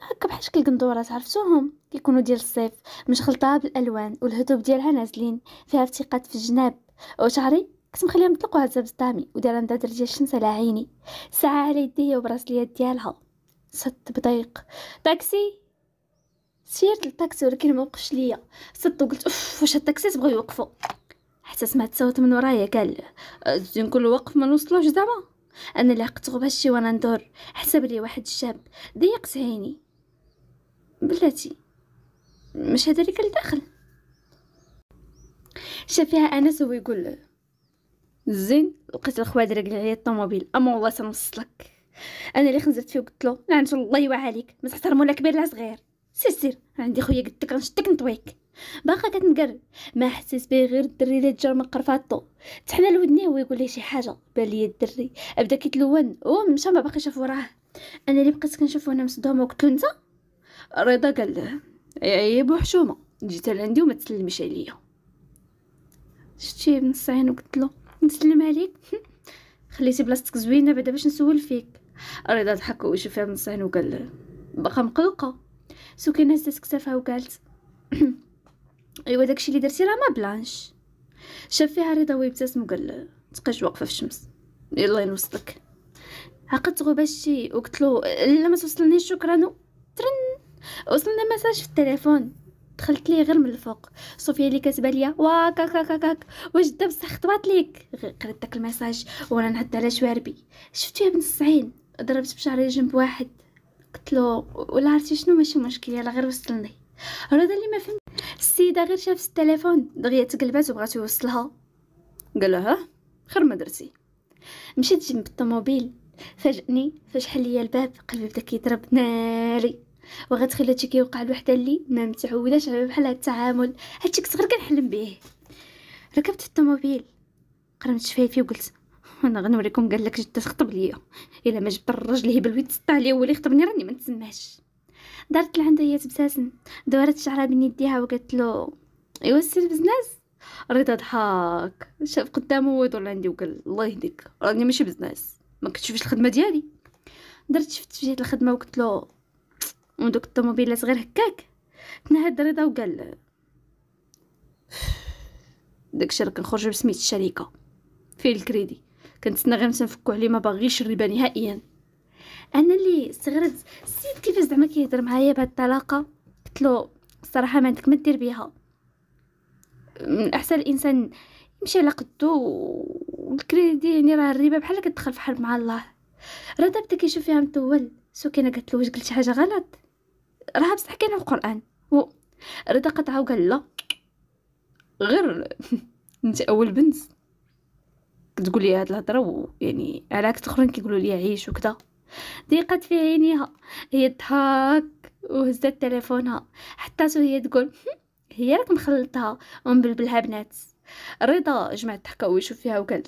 هكا بحال شكل قندورات عرفتوهم كيكونوا ديال الصيف مش غلطه بالالوان والهدوب ديالها نازلين فيها افتقات في الجناب وشعري كنت مخليها مطلق وهزه بالطامي ودايره نظاره ديال الشمس على عيني ساعه على يديه وبراسليات ديالها صد بضيق تاكسي سيرت للطاكسي ولكن ما وقفش ليا صدت وقلت اوف واش الطاكسيات بغاو يوقفوا حتى سمعت صوت من ورايا قال آه، زين كل وقف ما نوصلوش زعما انا لحقت الشي وانا ندور حسب لي واحد الشاب ضيق عيني بلاتي مش هذا اللي كان داخل شافيها انس وهو يقول له زين لقيت الخواد راجل عليا الطوموبيل اما والله تنوصلك انا اللي خنزرت فيه قلت له لعنت الله يوعى عليك ما تحترموا لا كبير لا صغير سير سير عندي خويا لك غنشدك نطويك باقا كتنقر ما حسيت به غير الدري اللي تجر من قرفاتو تحنا لودنيه ويقول لي شي حاجه بان ليا الدري بدا كيتلون هو مشى ما باقي شاف وراه انا اللي بقيت كنشوف وانا مصدومه وقلت انت رضا قال له اي بو حشومه جيت لعندي وما تسلمش عليا شتي بن الصعين وقلت له نسلم عليك خليتي بلاصتك زوينه بعدا باش نسول فيك رضا ضحك وشوفها من الصعين وقال باقا مقلقه سكينه هزات كتافها وقالت ايوا داكشي اللي درتي راه ما بلانش شاف فيها رضا ويبتسم وقال تقاش واقفه في الشمس يلا نوصلك عقدت غباشي وقلت له لا ما توصلنيش شكرا ترن وصلنا مساج في التليفون دخلت ليه غير من الفوق صوفيا اللي كاتبه ليا واك هاك هاك هاك واش دابا بصح خطبات ليك قريت داك الميساج وانا نعد على شواربي شفتو يا بنت السعين ضربت بشعري جنب واحد قلت له ولا عرفتي شنو ماشي مشكل يلا غير وصلني رضا اللي ما فهمت السيده غير شافت التليفون دغيا تقلبات وبغات يوصلها قال لها خير ما درتي مشيت جنب الطوموبيل فاجئني فاش حل ليا الباب قلبي بدا كيضرب ناري وغاد خلاتي كيوقع الوحده اللي ما متعوداش على بحال هاد التعامل هادشي كنت غير كنحلم بيه ركبت في الطوموبيل قرمت شفايفي وقلت انا غنوريكم قال لك جدة تخطب ليا الا ما جبت الراجل هبل ويتسطى عليا هو اللي خطبني راني ما نتسماش دارت لعند هي تبساسن دورت شعرها بين يديها وقالت له ايوا سير بزنس رضا ضحك شاف قدامه هو يدور عندي وقال الله يهديك راني ماشي بزنس ما كتشوفيش الخدمه ديالي درت شفت في الخدمه وقلت له ودوك الطوموبيلات غير هكاك تنهد رضا وقال داكشي راه كنخرجو بسميت الشركه فيه الكريدي كنتسنى غير تنفكو عليه ما باغيش الربا نهائيا انا اللي استغربت السيد كيفاش زعما كيهضر معايا بهاد الطلاقه قلت له الصراحه ما عندك ما دير بيها من احسن الانسان يمشي على قدو والكريدي يعني راه الربا بحال كتدخل في حرب مع الله رضا بدا كيشوف فيها مطول سكينه قالت له واش قلت شي حاجه غلط راه بصح كاين القران و رضا قطعه وقال لا غير انت اول بنت تقول لي هاد الهضره يعني على عكس اخرين كيقولوا لي عيش وكذا ضيقت في عينيها هي ضحك وهزت تليفونها حتى هي تقول هي راك مخلطها ومبلبلها بنات رضا جمعت الضحكه ويشوف فيها وقال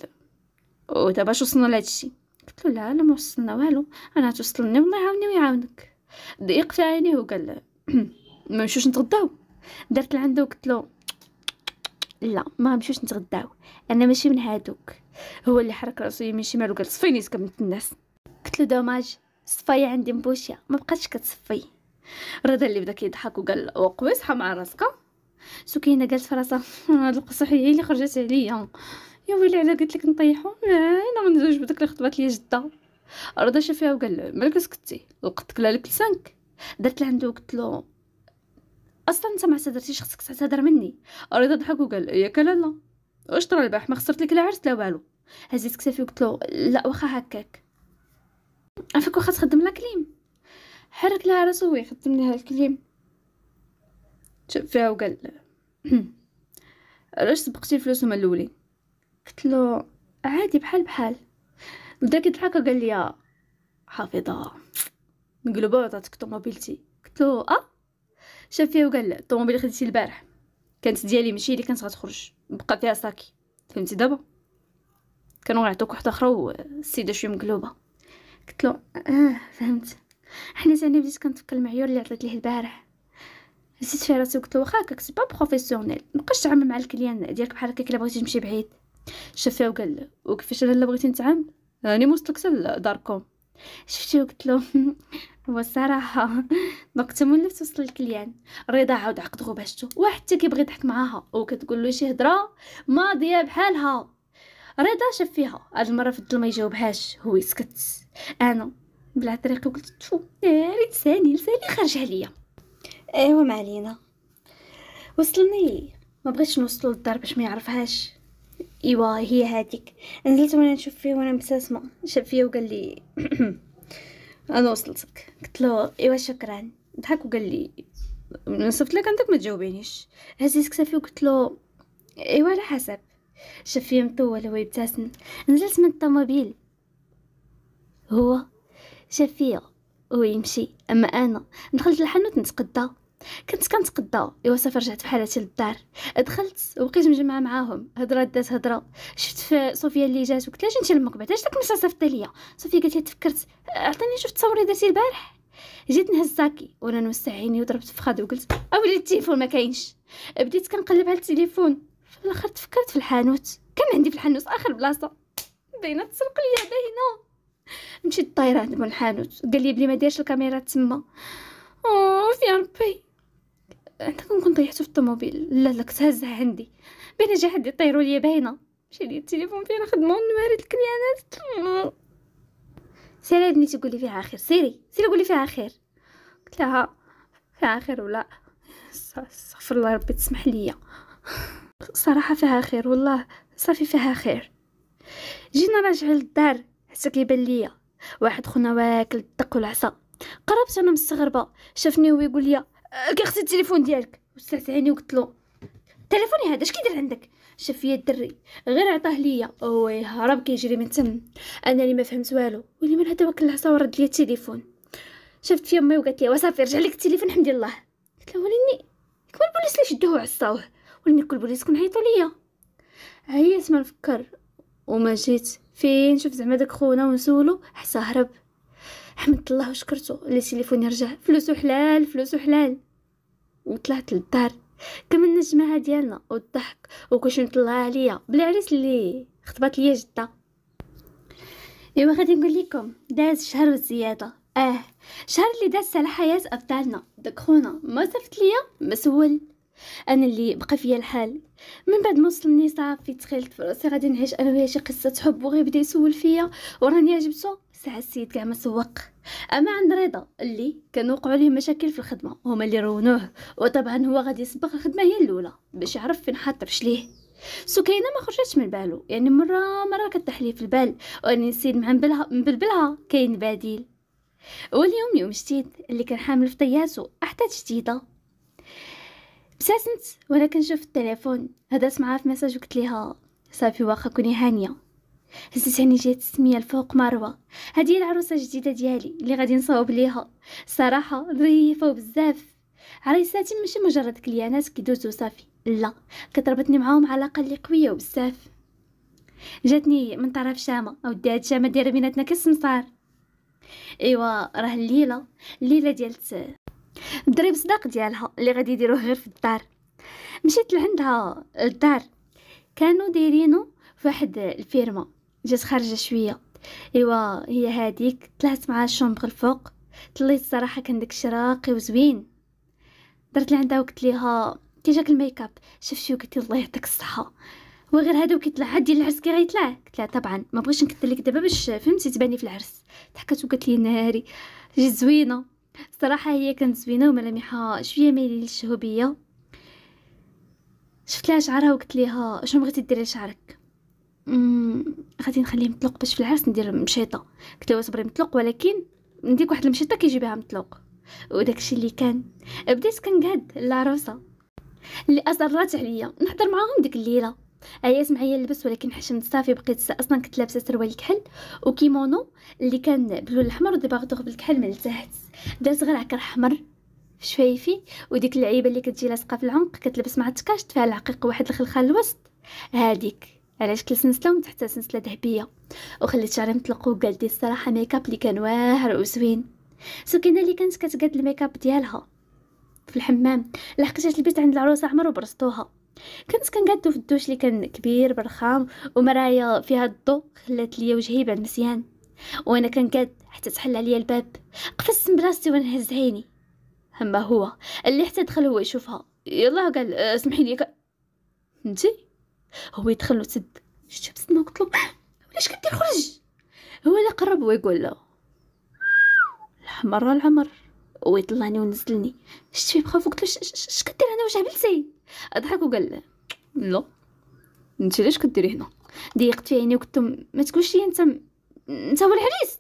ودابا شو وصلنا لهادشي قلت له لا لا ما وصلنا والو انا توصلني والله يعاوني ويعاونك ضيق في عينيه وقال ما نمشوش نتغداو درت لعندو قلت له لا ما نمشوش نتغداو انا ماشي من هادوك هو اللي حرك راسو يمين شمال وقال صفيني بنت الناس قلت له دوماج صفايا عندي مبوشيا ما بقاش كتصفي رضا اللي بدا كيضحك وقال وقوي صحه مع راسك سكينه قالت في راسها هاد القصه هي اللي خرجت عليا يا ويلي على قلت لك نطيحو انا من نزوج بداك اللي خطبات ليا جده رضا شافها وقال مالك سكتي كلا لك لسانك درت لعندو قلت له اصلا انت ما اعتذرتيش خصك تعتذر مني رضا ضحك وقال ياك لا لا واش طرا البارح ما خسرت لك لا عرس لا والو هزيت كتافي وقلت له لا واخا هكاك عفاك واخا تخدم لا كليم حرك لها راسو وي خدم لها الكليم شاف فيها وقال علاش سبقتي الفلوس هما الاولين قلت له عادي بحال بحال بدا كيضحك قال لي حافظه نقلبها عطاتك طوموبيلتي قلت له اه شاف فيها وقال طوموبيل خديتي البارح كانت ديالي ماشي اللي كانت غتخرج بقى فيها ساكي فهمتي دابا كانوا غيعطوك وحده اخرى والسيده شويه مقلوبه قلت له اه فهمت حنا ثاني بديت كنتفكر المعيور اللي عطيت ليه البارح نسيت فيها راسي وقلت له واخا هكاك سي با بروفيسيونيل مابقاش تعامل مع الكليان ديالك بحال هكاك الا بغيتي تمشي بعيد شاف فيها وقال وكيفاش انا الا بغيتي نتعامل راني يعني موصلك حتى لداركم شفتي قلت له هو صراحه وقت مولف توصل الكليان رضا عاود عقد غباشته حتى كيبغي يضحك معاها وكتقول له شي هضره ماضيه بحالها رضا شاف فيها هاد المره فضل ما يجاوبهاش هو يسكت انا بلا طريقه قلت تفو إيه، ريت لساني لساني خرج عليا ايوا ما علينا وصلني ما بغيتش نوصلو للدار باش ما يعرفهاش ايوا هي هاديك نزلت وانا نشوف فيه وانا مبتسمه شاف فيا وقال لي انا وصلتك قلت له ايوا شكرا ضحك وقال لي نصفت لك عندك ما تجاوبينيش هزيت كتافي وقلت له ايوا على حسب شاف فيا مطول هو يبتسم نزلت من الطوموبيل هو شاف فيا هو يمشي اما انا دخلت الحانوت نتقدى كنت كنتقدا ايوا صافي رجعت بحالاتي للدار دخلت وبقيت مجمعه معاهم هضره دات هضره شفت في صوفيا اللي جات وقلت لها انت لامك علاش داك النشا صيفطتي ليا صوفيا قالت لي تفكرت عطيني شفت تصوري درتي البارح جيت نهز ساكي وانا نوسع عيني وضربت في خاضي وقلت اولي التليفون ما كاينش بديت كنقلب على التليفون في الاخر تفكرت في الحانوت كان عندي في الحانوت اخر بلاصه باينه تسرق ليا باينه مشيت طايره عند الحانوت قال لي بلي ما دايرش الكاميرا تما اوف يا ربي انتكم كنت طيحتو في الطوموبيل لا لا كنت هازها عندي بين جا حد يطيروا ليا باينه لي التليفون فين خدمه نوارد الكنيانات سيري هاد بنيتي قولي فيها خير سيري سيري قولي فيها خير قلت لها فيها خير ولا استغفر الله ربي تسمح ليا صراحه فيها خير والله صافي فيها خير جينا راجع للدار حتى كيبان ليا واحد خونا واكل الدق والعصا قربت انا مستغربه شافني هو يقول لي آه، كي خصي التليفون ديالك وسعت عيني وقلت له تليفوني هذا اش كيدير عندك شاف فيا الدري غير عطاه ليا وي هرب كيجري من تم انا اللي ما فهمت والو واللي من هذا وكل الهصا ورد ليا التليفون شفت في امي وقالت لي وصافي رجع لك التليفون حمد الله قلت لها وليني كبر البوليس اللي شدوه وعصاوه وليني كل بوليس كون عيطوا ليا عييت ما نفكر وما جيت فين شفت زعما داك خونا ونسولو حتى هرب حمدت الله وشكرته لي تليفوني رجع فلوسو حلال فلوسو حلال وطلعت للدار كملنا الجماعه ديالنا والضحك وكلشي الله عليا بالعريس اللي خطبات ليا جده ايوا غادي نقول لكم داز شهر وزياده اه شهر اللي داز على حياه ابطالنا داك خونا ما صفت ليا مسول انا اللي بقى فيا الحال من بعد ما وصلني صافي تخيلت في راسي غادي نعيش انا وياه شي قصه حب وغيبدا يسول فيا وراني عجبته الساعة السيد كاع مسوق اما عند رضا اللي كان وقعوا ليه مشاكل في الخدمه هما اللي رونوه وطبعا هو غادي يسبق الخدمه هي الاولى باش يعرف فين حط رجليه سكينه ما خرجتش من بالو يعني مره مره كتحلي في البال واني نسيت مع مبلبلها كاين بديل واليوم يوم جديد اللي كان حامل في طياسو احتاج جديده بساسنت وانا كنشوف التليفون هدرت معاها في ميساج وقلت ليها صافي واخا كوني هانيه هزت جات السميه لفوق مروه هذه العروسه الجديده ديالي اللي غادي نصاوب ليها صراحه ظريفه بزاف عريساتي ماشي مجرد كليانات كيدوزو صافي لا كتربطني معاهم علاقه اللي قويه وبزاف جاتني من طرف شامه او دات شامه دايره بيناتنا كالسمسار ايوا راه الليله الليله ديال الدريب صداق ديالها اللي غادي يديروه غير في الدار مشيت لعندها الدار كانوا دايرينو في واحد الفيرما جات خارجه شويه ايوا هي هاديك طلعت مع الشومبغ الفوق طليت الصراحه كان داكشي راقي وزوين درت لي عندها وقلت ليها كي جاك الميكاب شفتي وقلت الله يعطيك الصحه وغير هذا وكي طلع هادي العرس كي غيطلع قلت لها طبعا ما بغيتش نكثر لك دابا باش فهمتي تباني في العرس ضحكت وقالت لي ناري جات زوينه الصراحه هي كانت زوينه وملامحها شويه مايله للشهوبيه شفت لها شعرها وقلت ليها شنو بغيتي ديري لشعرك غادي نخليه مطلق باش في العرس ندير مشيطه له صبري مطلق ولكن نديك واحد المشيطه كيجي بها مطلق وداكشي اللي كان بديت كنقاد العروسه اللي اصرات عليا نحضر معاهم ديك الليله عيات معايا لبس ولكن حشمت صافي بقيت اصلا كنت لابسه سروال الكحل وكيمونو اللي كان بلون الاحمر ودابا غدوغ بالكحل من التحت درت غير عكر احمر شفايفي وديك اللعيبه اللي كتجي لاصقه في العنق كتلبس مع التكاشت فيها العقيق واحد الخلخال الوسط هاديك علاش كل سلسله ومن تحتها سلسله ذهبيه وخليت شعري مطلق وقال دي الصراحه ميكاب اللي كان واعر وزوين سكينه اللي كانت كتقاد الميكاب ديالها في الحمام لحقاش لبست عند العروسه عمر وبرستوها كنت كنقادو في الدوش اللي كان كبير برخام ومرايا فيها الضو خلات ليا وجهي بان مزيان وانا كنقاد حتى تحل عليا الباب قفزت من راسي ونهز عيني اما هو اللي حتى دخل هو يشوفها يلا قال اسمحي أه، لي فهمتي هو يدخل وسد شفت بصدمه قلت له علاش كدير خرج هو اللي قرب ويقول له الحمر العمر ويطلعني ونزلني شتي فيه بخاف قلت له اش كدير انا واش عملتي ضحك وقال لا لا انت علاش كديري هنا ضيقت في عيني وكنت ما تقولش لي انت انت هو العريس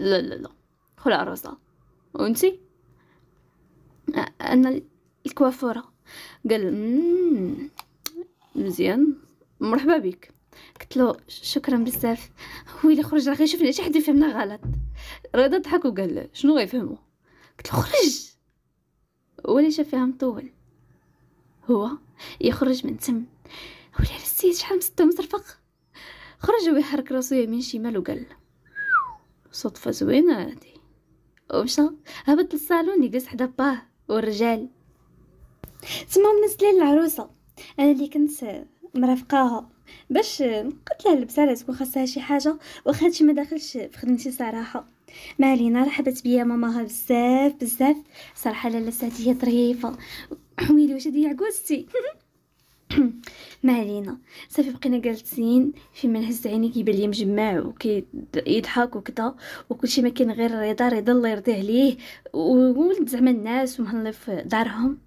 لا لا لا خلع العروسه وانتي انا الكوافوره قال مزيان مرحبا بك قلت له شكرا بزاف ويلي خرج راه غيشوفني شي حد يفهمنا غلط رضا ضحك وقال شنو غيفهمو قلت له خرج شاف فيها مطول هو يخرج من تم على السيد شحال مسته مصرفق خرج ويحرك راسو يمين شمال وقال صدفه زوينه هادي ومشى هبط للصالون يجلس حدا باه والرجال تما منزلين العروسه انا اللي كنت مرافقاها باش قلت لها لا تكون خاصها شي حاجه واخا هادشي ما داخلش في خدمتي صراحه ما علينا رحبت بيا ماماها بزاف بزاف صراحه لاله هي ظريفه ويلي واش هادي عكوزتي ما علينا صافي بقينا جالسين في ما نهز عيني كيبان لي مجمع وكيضحك وكدا وكلشي ما كاين غير رضا رضا الله يرضي عليه وولد زعما الناس ومهلف دارهم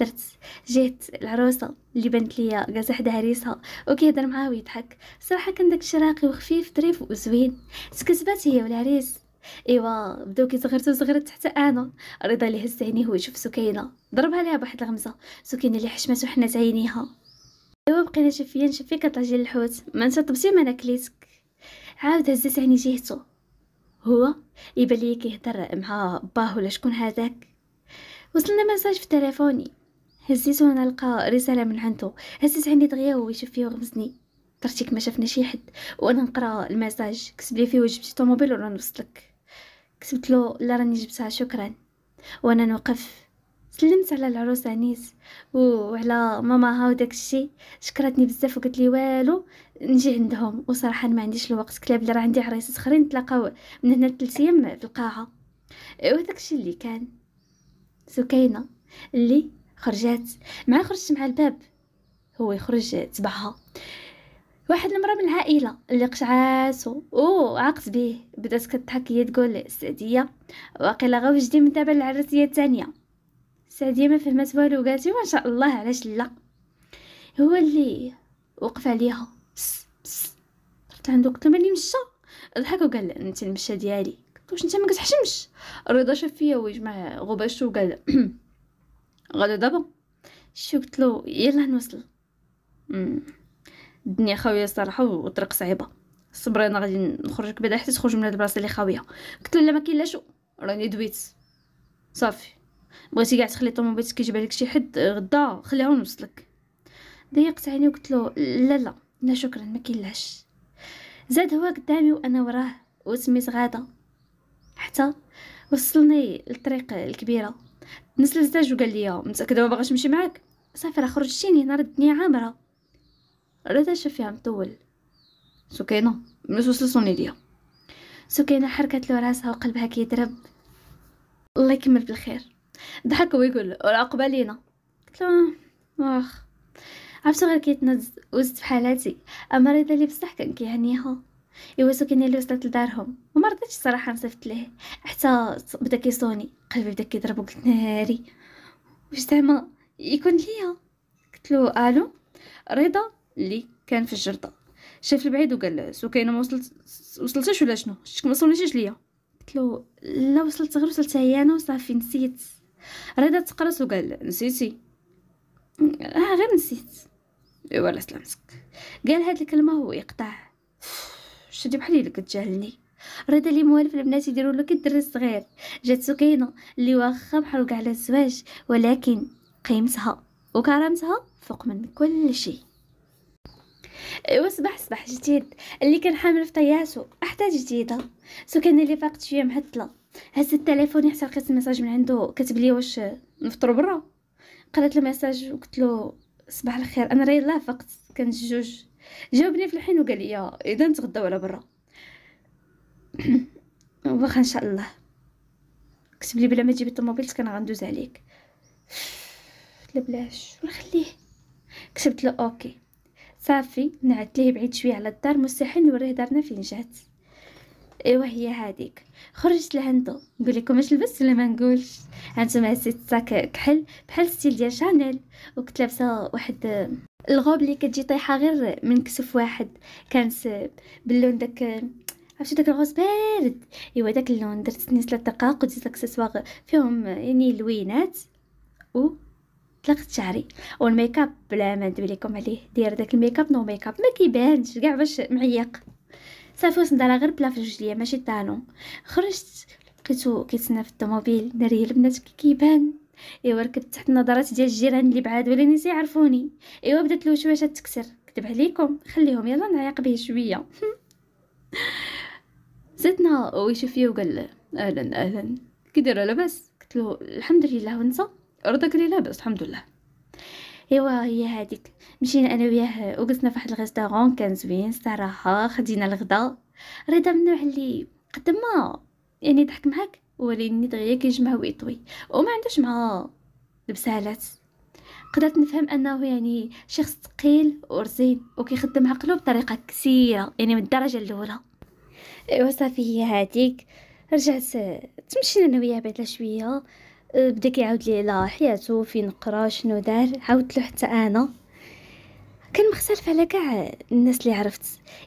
درت جيت العروسه اللي بنت ليا كاز حدا عريسها وكيهضر معاها ويضحك صراحه كان داك الشراقي وخفيف ظريف وزوين تكسبات هي والعريس ايوا بداو كيصغرتو صغرت حتى انا رضا اللي هز عينيه ويشوف سكينه ضربها ليها بواحد الغمزه سكينه اللي حشمت وحنات عينيها ايوا بقينا شفيا نشفيه كطلع الحوت ما انت طبتي ما انا كليتك عاود هزت عيني جهته هو يبان ليا كيهضر مع باه ولا شكون هذاك وصلنا مساج في تليفوني هزيتو انا نلقى رساله من عنده هزيت عندي دغيا وهو يشوف فيه وغمزني درتيك ما شافنا شي حد وانا نقرا المساج كتب لي فيه جبتي طوموبيل ولا نوصلك كتبت له لا راني جبتها شكرا وانا نوقف سلمت على العروسة أنيس وعلى ماماها وداك داكشي شكرتني بزاف وقالت لي والو نجي عندهم وصراحة ما عنديش الوقت كلاب راه عندي عريس اخرين نتلاقاو من هنا لثلاث ايام في القاعة وداك الشيء اللي كان سكينة اللي خرجات مع خرجت مع الباب هو يخرج تبعها واحد المراه من العائله اللي قشعاتو او عاقت بيه بدات كتضحك هي تقول سعديه واقيلا غا وجدي من دابا العرسيه الثانيه سعديه ما فهمت والو قالت ما شاء الله علاش لا هو اللي وقف عليها بس بس درت عندو قلت ملي مشى ضحك وقال انت المشى ديالي قلت واش انت ما كتحشمش رضا شاف فيا ويجمع غباشته وقال غدا دابا شو قلت له يلا نوصل الدنيا خاويه صراحه وطرق صعيبه صبري انا غادي نخرجك بعدا حتى تخرج من هاد البلاصه اللي خاويه قلت له لا ما كاين لا شو راني دويت صافي بغيتي كاع تخلي طوموبيلتك كيجيب عليك شي حد غدا خليها ونوصلك ضيقت عيني وقلت له لا لا لا شكرا ما كاينلاش زاد هو قدامي وانا وراه وسميت غاده حتى وصلني للطريق الكبيره نزل للزاج وقال لي متاكده ما باغاش نمشي معاك صافي راه خرجتيني نهار الدنيا عامره رضا شاف فيها مطول سكينه ملي وصلت ليا سكينه حركت له راسها وقلبها كيضرب الله يكمل بالخير ضحك ويقول العقبه لينا قلت له واخ آه، عرفت غير كيتنز وزت في حالاتي اما رضا لي بصح كان كيهنيها يواسوكني اللي وصلت لدارهم وما رضيتش صراحه نصيفط ليه حتى بدا كيصوني قلبي بدا كيضرب وقلت ناري واش زعما يكون ليا قلت له الو رضا اللي كان في الجرده شاف البعيد وقال له سكينه ما وصلت وصلتش ولا شنو شتك ما وصلنيش ليا قلت له لا وصلت غير وصلت هي انا وصافي نسيت رضا تقرص وقال نسيتي اه غير نسيت ايوا على سلامتك قال هاد الكلمه ويقطع شدي بحالي اللي كتجاهلني رضا لي موالف البنات يديروا لك الدر الصغير جات سكينه اللي واخا كاع على الزواج ولكن قيمتها وكرامتها فوق من كل شيء ايوا صباح صباح جديد اللي كان حامل في طياتو احتاج جديده سكينة اللي فاقت شويه معطله هزت التليفون حتى لقيت الميساج من عنده كتب لي واش نفطروا برا قرات الميساج وقلت له صباح الخير انا راه يلاه فقت كنت جوج جاوبني في الحين وقال لي اذا نتغداو على برا واخا ان شاء الله كتب لي بلا ما تجيب طوموبيلتك انا غندوز عليك لا بلاش ونخليه كتبت له اوكي صافي نعت ليه بعيد شويه على الدار مستحيل نوريه دارنا فين جات ايوا هي هذيك خرجت لعندو نقول لكم اش لبست ولا ما نقولش هانتوما هزيت الساك كحل بحال ستيل ديال شانيل وكنت لابسه واحد الغوب اللي كتجي طايحه غير من كسف واحد كانت باللون داك عرفتي داك الغوز بارد ايوا داك اللون درت سنين ثلاث دقائق وديت الاكسسوار فيهم يعني لوينات و طلقت شعري والميكاب بلا ما ندوي لكم عليه داير داك الميكاب نو ميكاب ما كيبانش كاع باش معيق صافي وصلت غير بلا في رجليا ماشي طالون خرجت لقيتو كيتسنى في الطوموبيل ناري البنات كيبان ايوا ركبت تحت النظرات ديال الجيران اللي بعاد ولا نسي يعرفوني ايوا بدات الوشوشه تكسر كتب عليكم خليهم يلا نعيق به شويه زدنا ويشوف فيه وقال اهلا اهلا كدير دايره لاباس قلت له الحمد لله ونسى رضا قال لي لاباس الحمد لله ايوا هي هذيك مشينا انا وياه وجلسنا في واحد الغيستورون كان زوين صراحه خدينا الغدا رضا من النوع اللي قد ما يعني ضحك معاك وريني دغيا كيجمع ويطوي وما عندوش مع البسالات قدرت نفهم انه يعني شخص ثقيل ورزين وكيخدم عقله بطريقه كثيره يعني من الدرجه الاولى ايوا صافي هي هذيك رجعت تمشينا انا وياه بعد شويه أه، بدا كيعاود لي على حياته فين قرا شنو دار عاودت له حتى انا كان مختلف على كاع الناس اللي عرفت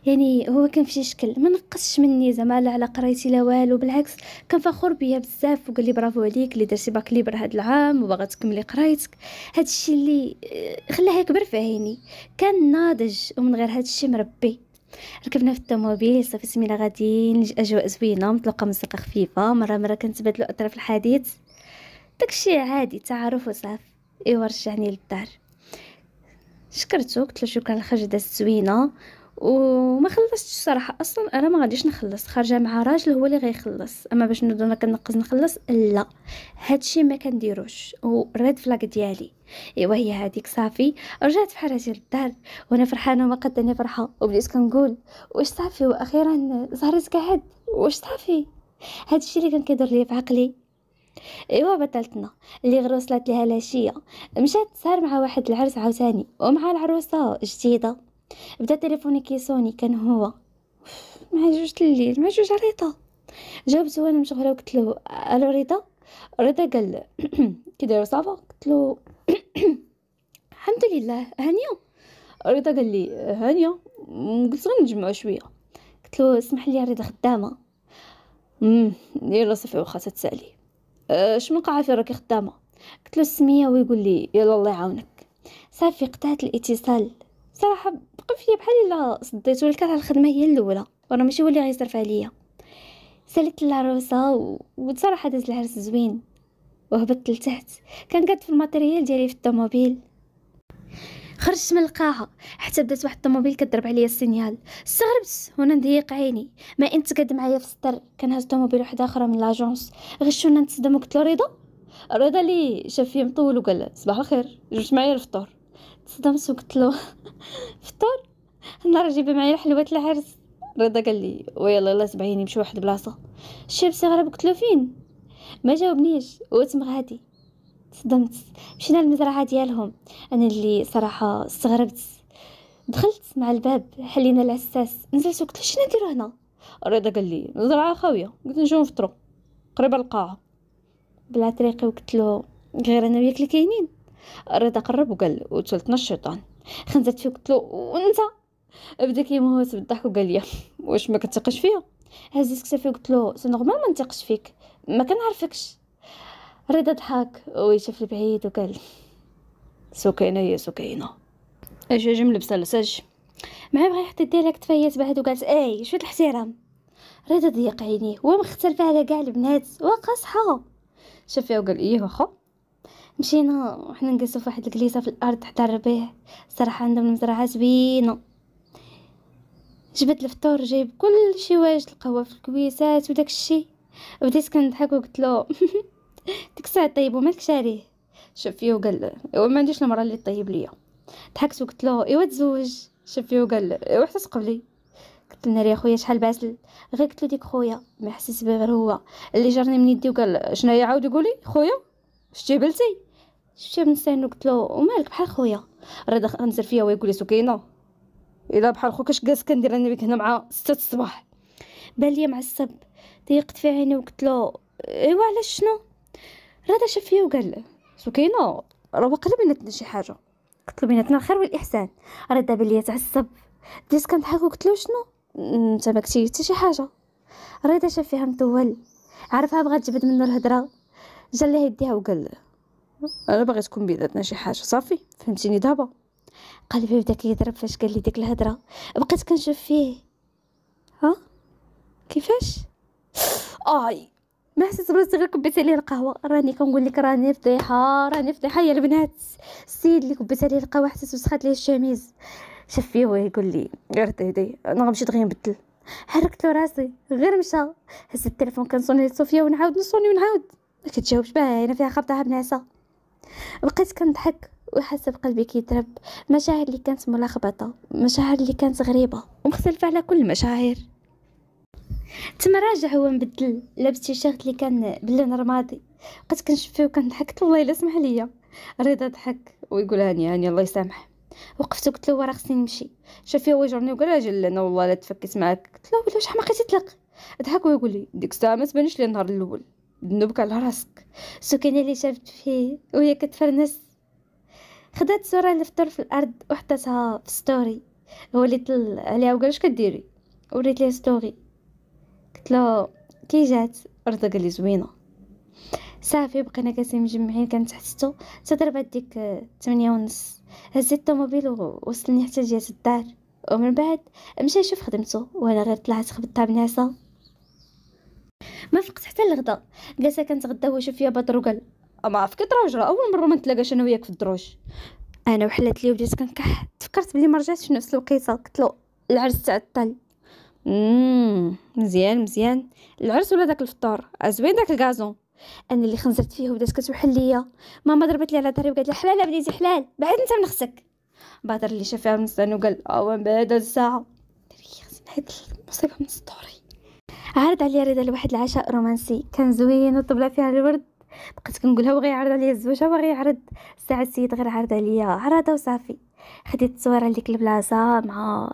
يعني هو كان فشي شكل ما نقصش مني زعما لا على قرايتي لا والو بالعكس كان فخور بيا بزاف وقال لي برافو عليك اللي درتي باك ليبر هاد العام وباغا تكملي قرايتك هذا الشيء اللي آه، خلاه يكبر في عيني كان ناضج ومن غير هذا الشيء مربي ركبنا في الطوموبيل صافي سمينا غاديين اجواء زوينه مطلقه موسيقى خفيفه مره مره كنتبادلوا اطراف الحديث داكشي عادي تعارف وصافي ايوا رجعني للدار شكرتو قلت له شكرا الخرجه زوينه وما خلصتش الصراحه اصلا انا ما غاديش نخلص خارجه مع راجل هو اللي غيخلص اما باش نبدا انا كنقز نخلص لا هادشي ما كنديروش وريد فلاك ديالي ايوا هي هذيك صافي رجعت في حالتي للدار وانا فرحانه وما قدني فرحه وبديت كنقول واش صافي واخيرا زهرت كاع واش صافي هادشي اللي كان كيدور لي في عقلي ايوا بطلتنا اللي غير وصلت لها العشيه مشات تسهر مع واحد العرس عاوتاني ومع العروسه جديده بدا تليفوني كيسوني كان هو مع جوج الليل مع جوج عريطة جاوبته وانا مشغوله وقلت له الو رضا رضا قال كي داير صافا قلت له الحمد لله هانيه رضا قال لي هانيه قلت غير نجمعوا شويه قلت له اسمح لي رضا خدامه امم يلا صافي واخا تتسالي أه، شنو وقع في راكي خدامه قلت له السميه ويقول لي يلا الله يعاونك صافي قطعت الاتصال صراحه بقى فيا بحال الا صديت ولكن راه الخدمه هي الاولى وانا ماشي هو اللي غيصرف عليا سالت العروسه وصراحه داز العرس زوين وهبطت لتحت كان قد في الماتيريال ديالي في الطوموبيل خرجت من القاعة حتى بدات واحد الطوموبيل كضرب عليا السينيال استغربت وانا نضيق عيني ما انت قد معايا في السطر كنهز طوموبيل واحدة اخرى من لاجونس غشونا نتصدم قلت له رضا رضا لي شاف فيه مطول وقال صباح الخير جبت معايا الفطور تصدمت وقلت له فطور راه جايبه معايا الحلوات العرس رضا قال لي ويلا يلا تبعيني مشي واحد بلاصه الشاب استغرب قلت له فين ما جاوبنيش وتم غادي صدمت مشينا المزرعة ديالهم أنا اللي صراحة استغربت دخلت مع الباب حلينا العساس نزلت وقلت له شنو هنا رضا قال لي مزرعة خاوية قلت نجيو نفطرو قريبة القاعة بلا طريقي وقلت له غير انا وياك اللي كاينين رضا قرب وقال وتلتنا الشيطان خنزت فيه قلت له وانت بدا مهوس بالضحك وقال لي واش ما كتثقش فيا هزيت كتفي وقلت له سي نورمال ما نثقش فيك ما كنعرفكش رضا ضحك ويشوف لبعيد وقال سكينه يا سكينه اش جمل بسلسج مع بغا يحط يديلك تفيت بعد وقالت اي شو الاحترام رضا ضيق عينيه ومختلفة على كاع البنات وقاصحة شاف فيها وقال ايه واخا مشينا وحنا نجلسو في واحد الكليسه في الارض تحت الربيع صراحه عندهم مزرعه زوينه جبت الفطور جايب كل شي واجد القهوه في الكويسات وداك الشي بديت كنضحك وقلت له ديك الساعه طيب وما عليه شافيه وقال ايوا ما عنديش المراه اللي طيب ليا ضحكت وقلت له ايوا تزوج شافيه وقال ايوا حتى تقبلي قلت له يا خويا شحال باسل غير قلت له ديك خويا ما حسيت بيه غير هو اللي جرني من يدي وقال شنو هي عاود يقولي خويا شتي بلتي شتي بنسان قلت له ومالك بحال خويا راه غنزر فيا ويقول لي سكينه الا بحال خوك اش جالس كندير انا بك هنا مع 6 الصباح بان ليا معصب ضيقت في عيني وقلت له ايوا علاش شنو رضا شاف فيا وقال له سكينة راه واقلة بيناتنا شي حاجة قلت له بيناتنا الخير والإحسان راه دابا ليا تعصب بديت كنضحك وقلت له شنو نتا ما تا حتى شي حاجة رضا شاف فيها مطول عرفها بغات تجبد منو الهضرة جا ليها يديها وقال له انا باغي تكون بيناتنا شي حاجه صافي فهمتيني دابا قلبي بدا كيضرب فاش قال لي ديك الهضره بقيت كنشوف فيه ها كيفاش اي آه، ما حسيت براسي غير كبيت عليه القهوه راني كنقول لك راني فضيحه راني فضيحه يا البنات السيد اللي كبيت عليه القهوه حسيت وسخات ليه الشميز شاف فيه ويقول لي غير هدي انا غنمشي دغيا نبدل حركت له راسي غير مشى هز التليفون كنصوني لصوفيا ونعاود نصوني ونعاود ما كتجاوبش بها فيها خبطة بنعسه بقيت كنضحك وحاسة بقلبي كيضرب مشاعر اللي كانت ملخبطه مشاعر اللي كانت غريبه ومختلفه على كل المشاعر تما راجع هو مبدل لابس تيشيرت اللي كان باللون رمادي بقيت كنشوف فيه وكنضحك والله الا سمح ليا رضا ضحك ويقول هاني هاني الله يسامح وقفت قلت له راه خصني نمشي شاف فيا وجرني وقال اجل انا والله لا تفكيت معاك قلت له ما حماقتي تطلق ضحك ويقول لي ديك الساعه ما تبانش لي النهار الاول ذنوبك على راسك السكينه اللي شافت فيه وهي كتفرنس خدات صوره اللي فطر في الارض وحطتها في ستوري هو اللي طل عليها وقال اش كديري وريت ليه ستوري قلت له كي جات رضا قال لي زوينه صافي بقينا كاسين مجمعين كانت حتى تضربات ديك 8 ونص هزيت الطوموبيل ووصلني حتى جهه الدار ومن بعد مشى يشوف خدمته وانا غير طلعت خبطتها بنعسه ما فقت حتى الغدا جلسه كنتغدا هو شوف فيا بدر وقال ما كي راه اول مره ما نتلاقاش انا وياك في الدروج انا وحلات لي وبديت كنكح تفكرت بلي ما رجعتش نفس الوقيته قلت له العرس تعطل مم. مزيان مزيان العرس ولا داك الفطور زوين داك الكازون انا اللي خنزرت فيه وبدات كتوحل ليا ماما ضربت لي على ظهري وقالت لي حلال بنيتي حلال بعد انت من خصك بدر اللي شافها من المستان وقال اوا آه، بعد الساعه دري خصني نحيد المصيبه من سطوري عرض عليا رضا لواحد العشاء رومانسي كان زوين وطبلا فيها الورد بقيت كنقولها وغي يعرض عليا الزواج وغي يعرض الساعه السيد غير عرض عليا عرضه وصافي خديت التصويره لديك البلاصه مع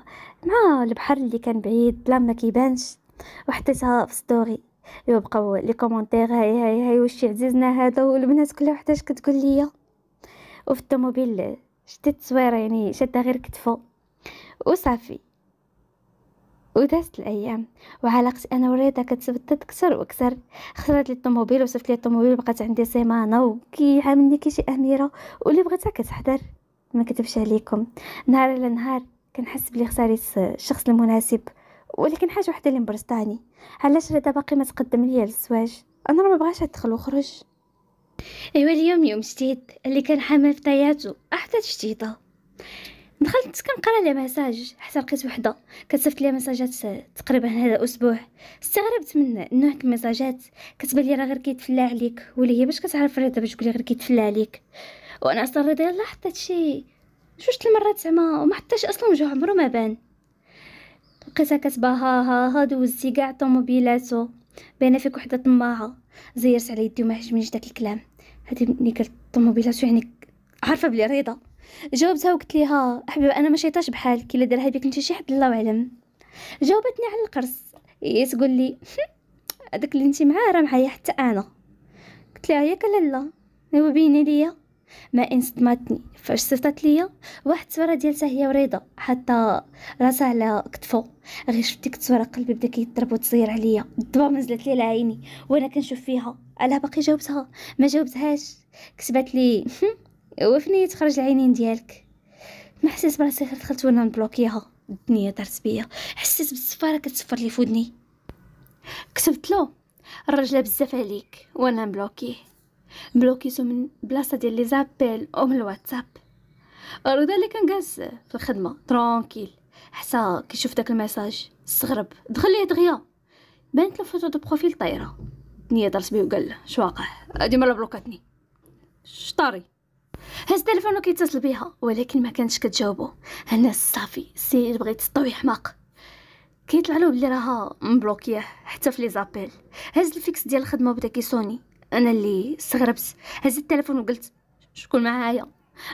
مع البحر اللي كان بعيد لا ما كيبانش وحطيتها في ستوري ايوا بقاو لي كومونتير هاي هاي هاي واش عزيزنا هذا والبنات كلها وحداش كتقول لي وفي الطوموبيل شتي التصويره يعني شاده غير كتفو وصافي ودازت الايام وعلاقتي انا وريدة كتبدد كثر واكثر خسرت لي الطوموبيل وصفت لي الطوموبيل بقات عندي سيمانه وكيعاملني كي شي اميره واللي بغيتها كتحضر ما كتبش عليكم نهار لنهار نهار كنحس بلي خساريت الشخص المناسب ولكن حاجه وحده اللي مبرصتاني علاش رضا باقي ما تقدم ليا للزواج انا راه ما بغاش ادخل وخرج ايوا اليوم يوم جديد اللي كان حامل في طياته احداث جديده دخلت كنقرا لي مساج حتى لقيت وحده كتصيفط لي ميساجات تقريبا هذا اسبوع استغربت من نوع الميساجات كتبان لي راه غير كيتفلا عليك ولا هي باش كتعرف رضا باش تقولي غير كيتفلا عليك وانا اصلا رضا يلا حطيت شي جوج المرات زعما وما حتىش اصلا وجهه عمرو ما بان لقيتها كتبه ها ها ها دوزتي كاع طوموبيلاتو باينه فيك وحده طماعه زيرت على يدي وما عجبنيش داك الكلام هادي ملي قلت طوموبيلاتو يعني عارفه بلي رضا جاوبتها وقلت ليها حبيبه انا ما شيطاش بحالك الا دارها بك انت شي حد الله اعلم جاوبتني على القرص هي تقول لي هذاك اللي انت معاه راه معايا حتى انا قلت لها ياك لا لا هو ليا ما ان صدمتني فاش صيفطت ليا واحد التصويره ديالتها هي وريضه حتى راسها على كتفو غير شفت ديك التصويره قلبي بدا كيضرب وتصير عليا الضبابه نزلت لي لعيني وانا كنشوف فيها علاه باقي جاوبتها ما جاوبتهاش كتبت لي وفني تخرج العينين ديالك ما حسيت براسي غير دخلت وانا نبلوكيها الدنيا دارت بيا حسيت بالصفاره كتصفر لي فودني كتبت له الرجله بزاف عليك وانا مبلوكيه سو من بلاصه ديال لي زابيل او من الواتساب رضا اللي كان جالس في الخدمه ترونكيل حتى كيشوف داك الميساج استغرب دخل ليه دغيا بانت له فوتو دو بروفيل طايره الدنيا درت بيه وقال له شو واقع هادي مالا بلوكاتني شطاري هز تليفونه كيتصل بها ولكن ما كانتش كتجاوبو انا صافي السيد بغيت تطوي حماق كيطلع له بلي راها مبلوكيه حتى في لي زابيل هز الفيكس ديال الخدمه وبدا كيسوني انا اللي استغربت هزت التليفون وقلت شكون معايا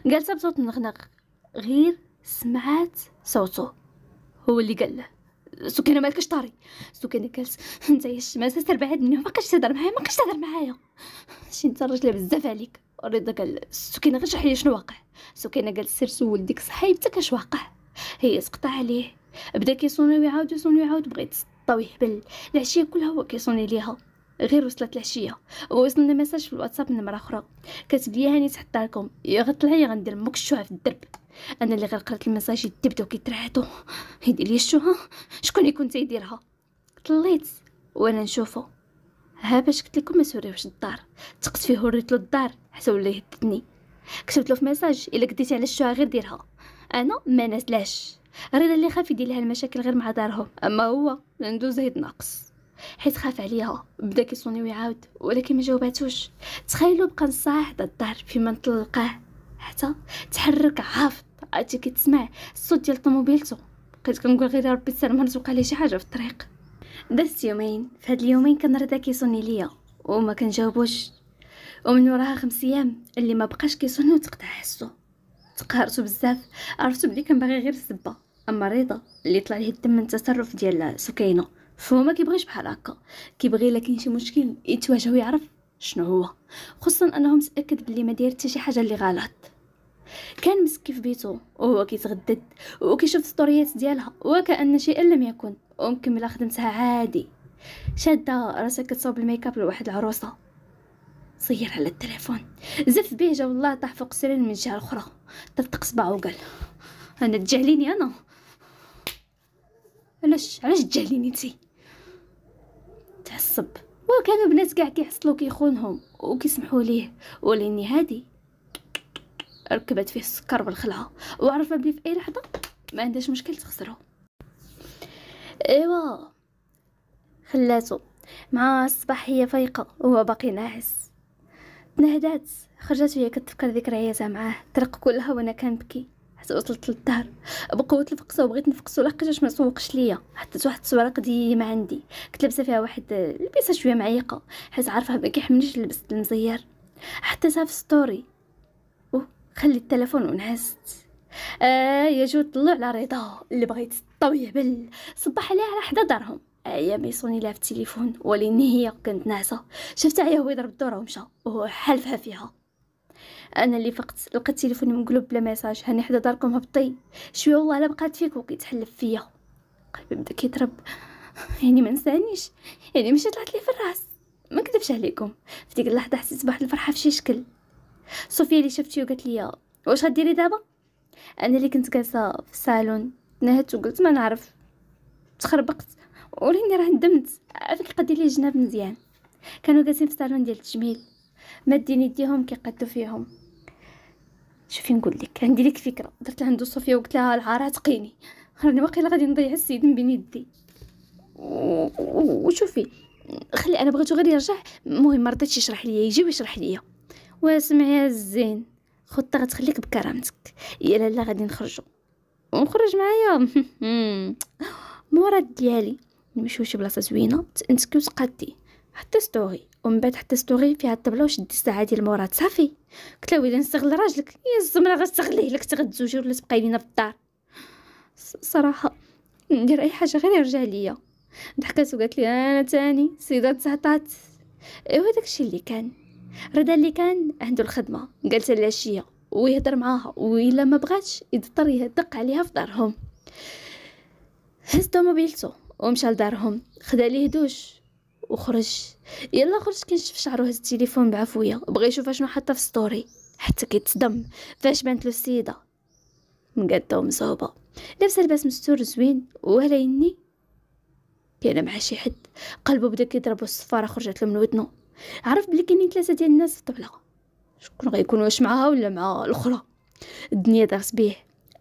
جالسه بصوت نغنغ غير سمعت صوته هو اللي قال له سكينه مالكش طاري سكينه قالت انت يا الشمس سير بعيد مني ما بقاش تهضر معايا ما بقاش تهضر معايا شي انت راجله بزاف عليك رضا قال سكينه غير شحال شنو واقع سكينه قالت سير سول ديك صاحبتك اش واقع هي تقطع عليه بدا كيصوني ويعاود يصوني ويعاود بغيت تسطا ويهبل العشيه كلها هو كيصوني ليها غير وصلت العشيه ووصلنا ميساج في الواتساب من مره اخرى كتب لي هاني تحط لكم غطلعي غندير مك الشعاع في الدرب انا اللي غير قرات المساج يدي كيترعدو يدير لي الشعاع شكون يكون تيديرها طليت وانا نشوفه ها باش قلت لكم ما سوريوش الدار تقت فيه وريت له الدار حتى ولا يهددني كتبت له في ميساج الا كديتي على الشعاع غير ديرها انا ما نازلاش رضا اللي خاف يدير لها المشاكل غير مع دارهم اما هو عنده زيد ناقص حيت خاف عليها بدا كيصوني ويعاود ولكن ما جاوباتوش تخيلوا بقى نصاع حدا الدار فيما نطلقاه حتى تحرك عافط عاتي كتسمع الصوت ديال طوموبيلته بقيت كنقول غير ربي ما رزق عليه شي حاجه في الطريق دازت يومين فهاد اليومين كان رضا كيصوني ليا وما كنجاوبوش ومن وراها خمس ايام اللي ما بقاش كيصوني وتقطع حسو تقهرتو بزاف عرفتو بلي كان باغي غير السبه اما رضا اللي طلع ليه الدم من التصرف ديال سكينه فهو ما كيبغيش بحال هكا كيبغي الا كاين شي مشكل يتواجه ويعرف شنو هو خصوصا انه متاكد بلي ما داير حتى شي حاجه اللي غلط كان مسكي في بيته وهو كيتغدد وكيشوف ستوريات ديالها وكأن شيئا لم يكن ومكمله خدمتها عادي شاده راسها كتصاوب الميكاب لواحد العروسه صير على التليفون زف به جا والله طاح فوق السرير من الجهه الاخرى طفطق صباعو وقال انا تجعليني انا علاش علاش تجعليني انتي كيعصب وكانوا بنات كاع كيحصلوا كيخونهم وكيسمحوا ليه ولاني هادي ركبت فيه السكر بالخلعه وعرفها بلي في اي لحظه ما عندهاش مشكل تخسره ايوا خلاتو مع الصباح هي فايقه وهو باقي ناعس تنهدات خرجت وهي كتفكر ذكرياتها معاه طرق كلها وانا كنبكي حتى وصلت للدار بقوة الفقصة وبغيت نفقصو لحقاش ما سوقش ليا حطيت واحد الصوره قديمه عندي كنت لابسه فيها واحد لبسه شويه معيقه حيت عارفه ما كيحملنيش لبس المزير حطيتها في ستوري خلي التلفون ونعست آه يا جو طلع على رضا اللي بغيت طوي يهبل صبح عليها على حدا دارهم هي آه يصوني لها في التليفون ولاني هي كنت ناعسه شفت عيا هو يضرب الدوره ومشى وهو حالفها فيها انا اللي فقت لقيت تليفوني مقلوب بلا ميساج هاني حدا داركم هبطي شويه والله لا بقات فيك وكيتحلف فيا قلبي بدا كيضرب يعني ما نسانيش يعني ماشي طلعت لي في الراس ما كذبش عليكم في ديك اللحظه حسيت بواحد الفرحه في شي شكل صوفيا اللي شفتي وقالت لي واش غديري دابا انا اللي كنت جالسه في الصالون تنهدت وقلت ما نعرف تخربقت وريني راه ندمت عافاك قدي لي جناب مزيان كانوا جالسين في الصالون ديال التجميل مادين يديهم كيقدو فيهم شوفي نقول لك عندي لك فكره درت لعندو صوفيا وقلت لها العار تقيني راني واقيلا غادي نضيع السيد من بين يدي وشوفي خلي انا بغيتو غير يرجع المهم ما رضيتش يشرح ليا يجي ويشرح ليا واسمعي يا الزين خطه غتخليك بكرامتك يا لا غادي نخرجو ونخرج معايا مورا ديالي نمشيو شي بلاصه زوينه تنسكيو وتقادي حتى ستوري ومن بعد حتى ستوري فيها الطبله وشدي الساعه ديال مراد صافي قلت له ويلي نستغل راجلك يا إيه، الزمره غتستغليه لك تغتزوجي ولا تبقاي لينا في الدار صراحه ندير اي حاجه غير يرجع ليا ضحكات وقالت لي انا تاني السيده تهطات ايوا داكشي اللي كان رضا اللي كان عنده الخدمه لها العشيه ويهضر معاها ويلا ما بغاتش يضطر يدق عليها في دارهم هز موبيلته ومشى لدارهم خدا ليه دوش وخرج يلا خرج كنشوف شعرو هز التليفون بعفويه بغى يشوف شنو حاطه في ستوري حتى كيتصدم فاش بانت له السيده مقاده ومصوبه لابسه لباس مستور زوين وهلا يني كاينه مع شي حد قلبه بدا كيضرب الصفاره خرجت له من ودنو عرف بلي كاينين ثلاثه ديال الناس في الطبله شكون غيكون واش معاها ولا مع الاخرى الدنيا دارت بيه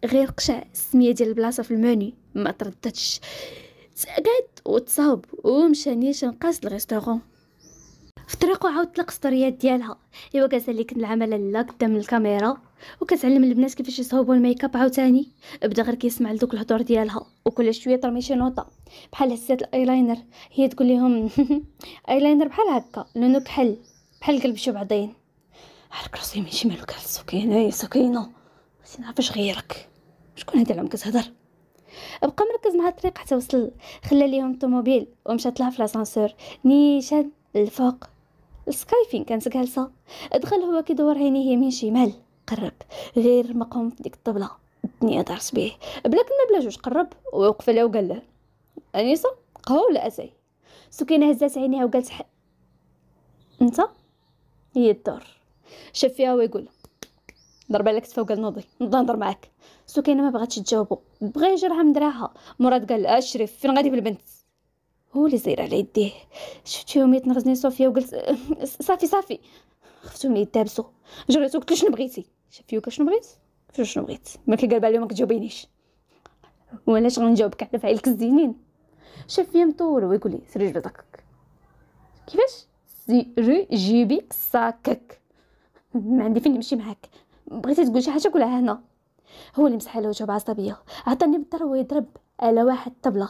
غير قشع السميه ديال البلاصه في الموني ما ترددش تسقد وتصاوب ومشى نيشان قاس الريستورون في طريقه عاود طلق سطريات ديالها ايوا كنت العمل لا قدام الكاميرا وكتعلم البنات كيفاش يصاوبوا الميكاب عاوتاني بدا غير كيسمع لدوك الهضور ديالها وكل شويه ترمي شي نوطه بحال هسات الايلاينر هي تقول لهم ايلاينر بحال هكا لونو كحل بحال قلب شي بعضين حرك راسي من شي مالو كالسكينه سكينه بغيتي نعرف اش غيرك شكون هادي اللي عم كتهضر بقى مركز مع الطريق حتى وصل خلى ليهم الطوموبيل ومشات لها في لاسانسور نيشان الفوق السكايفين كانت جالسه دخل هو كيدور عينيه يمين شمال قرب غير مقوم في ديك الطبله الدنيا دارت بيه بلا كلمه بلا جوج قرب ووقف له وقال له انيسه قهوه ولا اتاي سكينه هزات عينيها وقالت ح... انت هي الدور شاف فيها ويقول ضرب على تفوق نوضي نبدا نهضر معاك سكينه ما بغاتش تجاوبو بغى يجرها من دراها مراد قال اشرف فين غادي بالبنت هو اللي زير على يديه شفت يوم يتنغزني صوفيا وقلت صافي صافي خفتو من يدابسو جريتو قلت شنو بغيتي شافيوك شنو بغيت شنو شنو بغيت ما قال بالي ما كتجاوبينيش وعلاش غنجاوبك على فعيلك الزينين شاف فيا مطول ويقول لي سري جبدك كيفاش سيري جيبي ساكك ما عندي فين نمشي معاك بغيتي تقول شي حاجه قولها هنا هو اللي مسح على وجهه بعصبيه عطاني بالضرب ويضرب على واحد طبله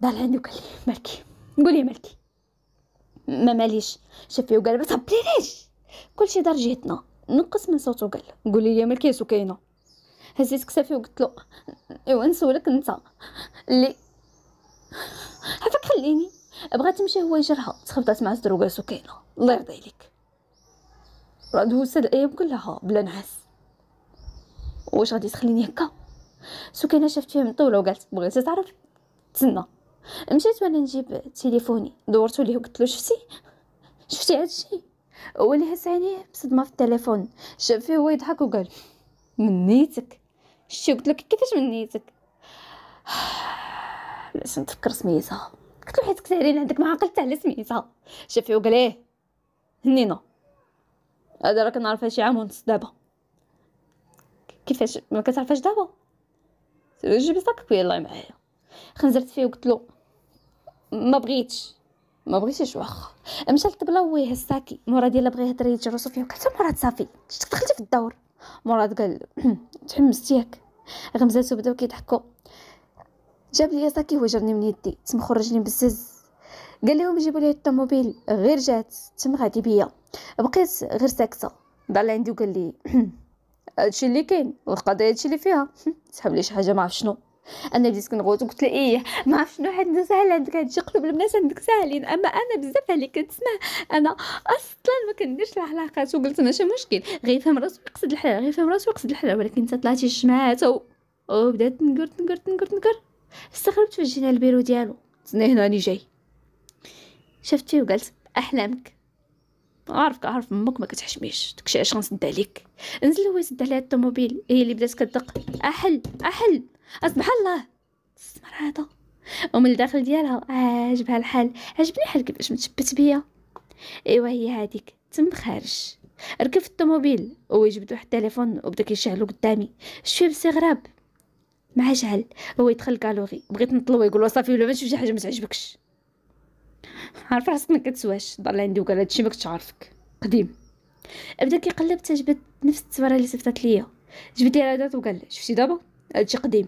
دار عندي وقال لي مالكي قولي مالكي ما ماليش شاف فيه هبلي ليش كل كلشي دار جهتنا نقص من صوته قال قولي يا مالكي سكينه هزيت كسافي وقلت له ايوا نسولك انت اللي عفاك خليني بغات تمشي هو يجرها تخبطات مع وقال سكينه الله يرضي عليك راه دوزت الايام كلها بلا نعاس واش غادي تخليني هكا سكينه شافت فيه مطوله وقالت بغيتي تعرف تسنى مشيت وانا نجيب تليفوني دورتو ليه وقلت له شفتي شفتي هادشي هو اللي هز عينيه بصدمه في التليفون شاف فيه هو يضحك وقال منيتك شتي قلت لك كيفاش منيتك باش نتفكر سميتها قلت له حيت كثارين عندك ما عقلت على سميتها شاف فيه وقال ايه هنينه هذا راك نعرفها شي عام ونص دابا كيفاش ما كتعرفاش دابا جيبي صاكك ويلا معايا خنزرت فيه وقلت له ما بغيتش ما بغيتش واخا مشى للطبله ويه الساكي مراد يلا بغى يهضر يجي راسو فيه وقلت مراد صافي دخلتي في الدور مراد قال تحمستي ياك غمزاتو بداو كيضحكوا جاب لي ساكي وجرني من يدي تم خرجني بزز قال لهم جيبوا لي الطوموبيل غير جات تم غادي بيا بقيت غير ساكته ضل عندي وقال لي هادشي اللي كاين القضيه هادشي اللي فيها سحب لي شي حاجه ما شنو انا بديت كنغوت وقلت له ايه ما عرف شنو حد سهل عندك هادشي قلوب البنات عندك ساهلين اما انا بزاف اللي كتسمع انا اصلا ما كنديرش العلاقات وقلت ماشي مشكل غير فهم راسو يقصد الحلال غير فهم راسو يقصد الحلال ولكن انت طلعتي و وبدات تنقر تنقر تنقر تنقر استغربت فاش جينا البيرو ديالو تسنى هنا جاي شفتي وقالت احلامك عارفك عارف امك ما كتحشميش داكشي اش غنسد عليك نزل هو يسد عليها الطوموبيل هي إيه اللي بدات كدق احل احل اصبح الله السمر هذا ومن الداخل ديالها عاجبها آه، الحال عجبني حال كيفاش متشبت بيا ايوا هي هذيك تم خارج في الطوموبيل ويجبد واحد التليفون وبدا كيشعلو قدامي شويه باستغراب مع شعل هو يدخل كالوري بغيت نطلبو يقول صافي ولا ما شي حاجه ما تعجبكش عارف راسك ما كتسواش ضل عندي وقال هادشي ما كنتش عارفك قديم بدا كيقلب حتى جبد نفس التصويره اللي صيفطات ليا جبد ليها هذا وقال شفتي دابا هادشي قديم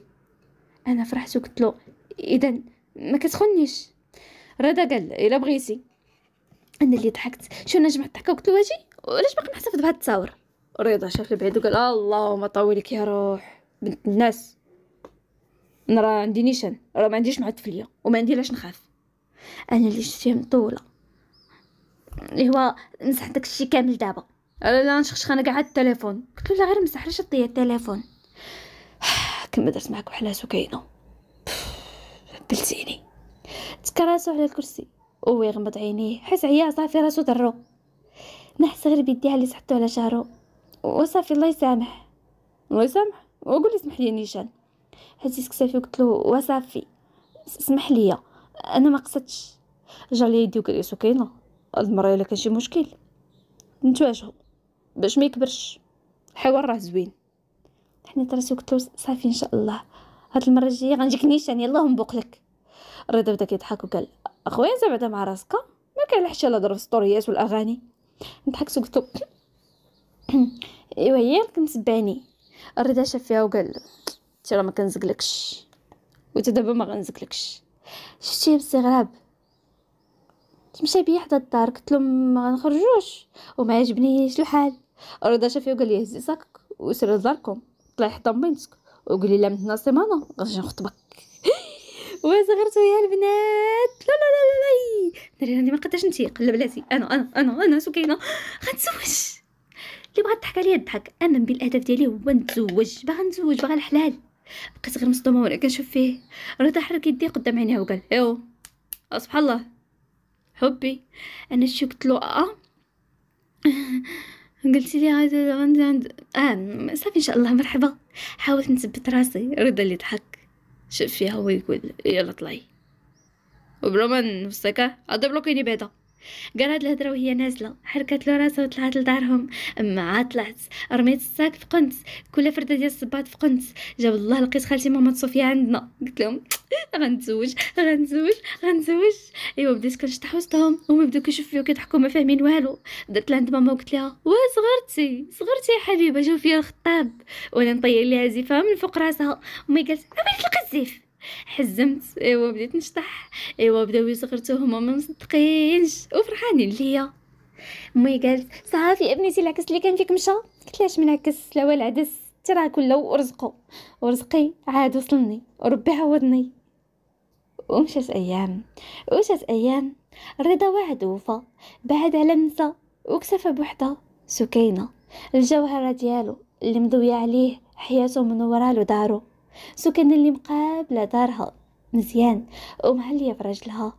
انا فرحت وقلت له اذا ما كتخونيش رضا قال الا بغيتي انا اللي ضحكت شو انا جمعت الضحكه وقلت له اجي وعلاش باقي محتفظ بهاد التصاور رضا شاف لبعيد وقال اللهم طولك يا روح بنت الناس انا راه عندي نيشان راه ما عنديش معد فليا وما عندي علاش نخاف انا اللي شفتيه مطوله اللي هو مسح داكشي كامل دابا لا نشخشخ انا كاع التليفون قلت له لا غير مسح علاش طيا التليفون كما درت معاك وحلا سكينه بلتيني تكا راسو على الكرسي يغمض عينيه حيت عيا صافي راسو ضرو نحس غير بيديها اللي سحتو على شهرو وصافي الله يسامح الله يسامح وقول لي سمح لي نيشان حسيت كسافي وقلت له وصافي سمح لي انا ما قصدتش جا لي يدي وقال سكينه المره الا كان شي مشكل نتواجهوا باش ما يكبرش الحوار راه زوين حنا راسي قلت له صافي ان شاء الله هاد المره الجايه غنجيك نيشان يلاه نبوق لك رضا بدا كيضحك وقال اخويا انت بعدا مع راسك ما كنلحش على ضرب السطوريات والاغاني ضحكت وقلت له ايوا هي باني رضا شاف فيها وقال انت راه ما كنزقلكش وانت دابا ما غنزقلكش شتي باستغراب تمشى بيا حدا الدار قلت لهم ما نخرجوش وما عجبنيش الحال رضا شافي وقال لي هزي ساكك وسر داركم طلعي حدا بنتك وقال لي لا من هنا سيمانه غنجي نخطبك وزغرتو يا البنات لا لا لا لا ناري راني ما قدرتش نتيق لا بلاتي انا انا انا انا سكينه غنتزوج اللي بغا تضحك عليا الضحك انا بالاهداف ديالي هو نتزوج باغا نتزوج باغا الحلال بقيت غير مصدومه وانا كنشوف فيه رضا حرك يديه قدام عينيه وقال ايوا آه، سبحان الله حبي انا شكت له اه قلت لي هذا عند عند اه صافي ان شاء الله مرحبا حاولت نثبت راسي رضا اللي ضحك شاف فيها يقول يلا طلعي وبلا ما نفسك آه، هذا بلوكيني بعدا قال هاد الهضره وهي نازله حركت له راسها وطلعت لدارهم مع طلعت رميت الساك في قنت كل فرده ديال الصباط في قنت جاب الله لقيت خالتي ماما صوفيا عندنا قلت لهم غنتزوج غنتزوج غنتزوج ايوا بديت كنشطح وسطهم هما بداو كيشوفوا فيا وكيضحكوا ما فاهمين والو درت لعند ماما وقلت لها وا صغرتي صغرتي يا حبيبه فيا الخطاب وانا نطير ليها زيفه من فوق راسها امي قالت عملت القزيف حزمت ايوا بديت نشطح ايوا بداو يزغرتو هما ما مصدقينش وفرحانين ليا مي قالت صافي ابنتي العكس اللي كان فيك مشى قلت لها من عكس لا ولا عدس ترى كله ورزقه ورزقي عاد وصلني وربي عوضني ومشات ايام ومشات ايام الرضا وعد وفا بعد على منسى وكتفى بوحدها سكينه الجوهره ديالو اللي مضويه عليه حياته منوره له دارو سكن اللي مقابله دارها مزيان ومهليه برجلها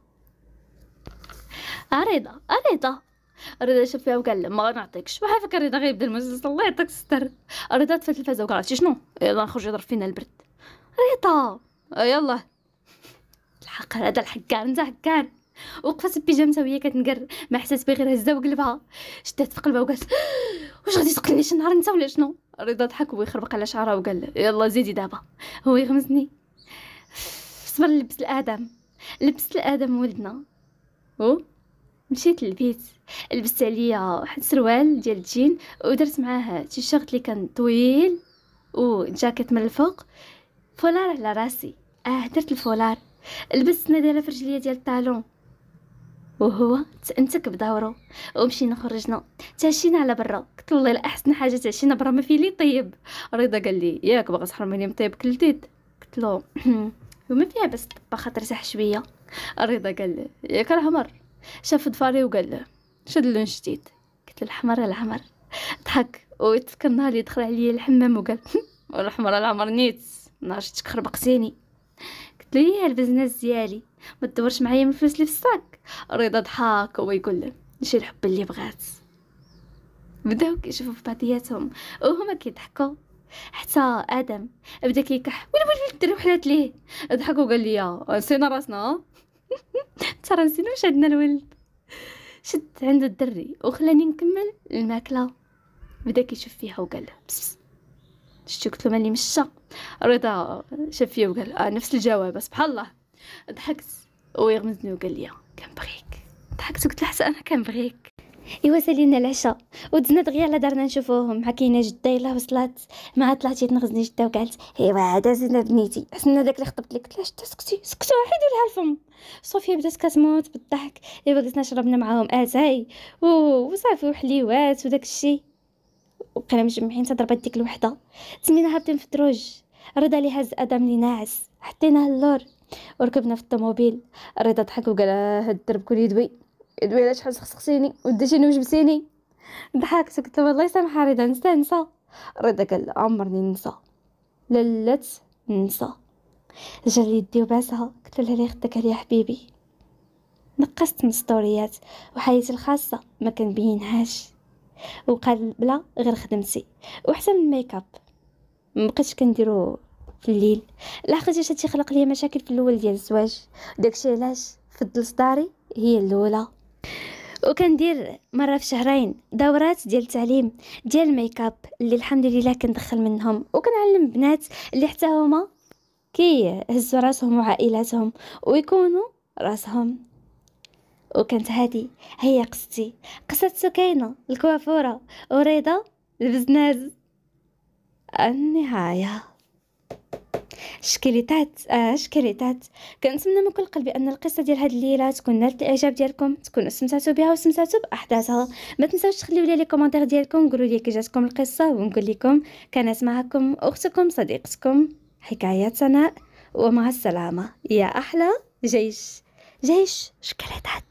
رضا رضا رضا شوف فيها وقال ما نعطيكش فكر رضا غيبدا المجلس الله يعطيك الستر رضا طفى التلفازه عرفتي شنو يلا نخرج يضرب فينا البرد رضا يلا الحق هذا الحكار انت حكار وقفت البيجامة وهي كتنقر ما حسات بغير هزه وقلبها شدات في قلبها وقالت واش غادي تقتلني شي نهار انت ولا شنو رضا ضحك ويخربق على شعره وقال يلا زيدي دابا هو يغمزني صبر لبس الادم لبس الادم ولدنا هو مشيت للبيت لبست عليا واحد السروال ديال الجين ودرت معاه تيشيرت اللي كان طويل وجاكيت من الفوق فولار على راسي اه درت الفولار لبست نديره في رجليا ديال الطالون وهو تأنتك بدورو ومشينا خرجنا تعشينا على برا قلت والله لا احسن حاجه تعشينا برا ما فيه لي طيب رضا قال لي ياك باغا تحرميني مطيب كل لديد قلت له وما فيها بس طبا خاطر شويه رضا قال لي ياك الحمر شاف ضفاري وقال له شد اللون جديد قلت له الحمر العمر ضحك ويتذكر نهار اللي دخل عليا الحمام وقال والحمر الحمر نيت نهار شتك خربقتيني ايه البزنس ديالي ما تدورش معايا من الفلوس اللي في الساك رضا ضحك وهو يقول له نشري الحب اللي بغات بداو كيشوفوا في بعضياتهم وهما كيضحكوا حتى ادم بدا كيكح ويلي ويلي الدري وحلات ليه ضحك وقال لي نسينا راسنا ترى نسينا واش عندنا الولد شد عند الدري وخلاني نكمل الماكله بدا كيشوف فيها وقال بس بس شتي قلت له مالي مشى رضا شاف فيا وقال آه نفس الجواب سبحان الله ضحكت ويغمزني وقال لي كنبغيك ضحكت وقلت له انا كنبغيك ايوا سالينا العشاء ودزنا دغيا على دارنا نشوفوهم مع كاينه جده يلاه وصلات مع طلعتي تنغزني جده وقالت ايوا عاد زدنا بنيتي حسنا داك اللي خطبت لك قلت لها جده سكتي سكتوا حيدوا لها الفم صوفيا بدات كتموت بالضحك ايوا جلسنا شربنا معاهم اتاي وصافي وحليوات وداك الشيء وكنا مجمعين تضربات ديك الوحده تسمينا هابطين في الدروج رضا لي هز ادم لي ناعس حطيناه اللور وركبنا في الطوموبيل رضا ضحك وقال هاد الدرب كل يدوي يدوي علاش شحال خصخصيني وديتيني وجبتيني ضحكت قلت له الله يسامحها رضا نسى نسى رضا قال عمرني ننسى للت ننسى جال يدي وباسها قلت لها لي خدك عليا حبيبي نقصت من ستوريات وحياتي الخاصه ما كنبينهاش وقال بلا غير خدمتي وحتى من الميك مبقيتش كنديرو في الليل لحقاش هادشي خلق لي مشاكل في الاول ديال الزواج داكشي علاش فضلت داري هي الاولى وكندير مره في شهرين دورات ديال التعليم ديال الميكاب اللي الحمد لله كندخل منهم وكنعلم بنات اللي حتى هما كيهزوا راسهم وعائلاتهم ويكونوا راسهم وكانت هادي هي قصتي قصة سكينة الكوافورة وريضة البزناز النهاية شكريتات آه شكريتات كنتمنى من كل قلبي ان القصه ديال هاد الليله تكون نالت الاعجاب ديالكم تكونوا استمتعتوا بها واستمتعتوا باحداثها ما تنساوش تخليو لي لي كومونتير ديالكم قولوا لي كي جاتكم القصه ونقول لكم كانت معكم اختكم صديقتكم حكايات سناء ومع السلامه يا احلى جيش جيش شكلتات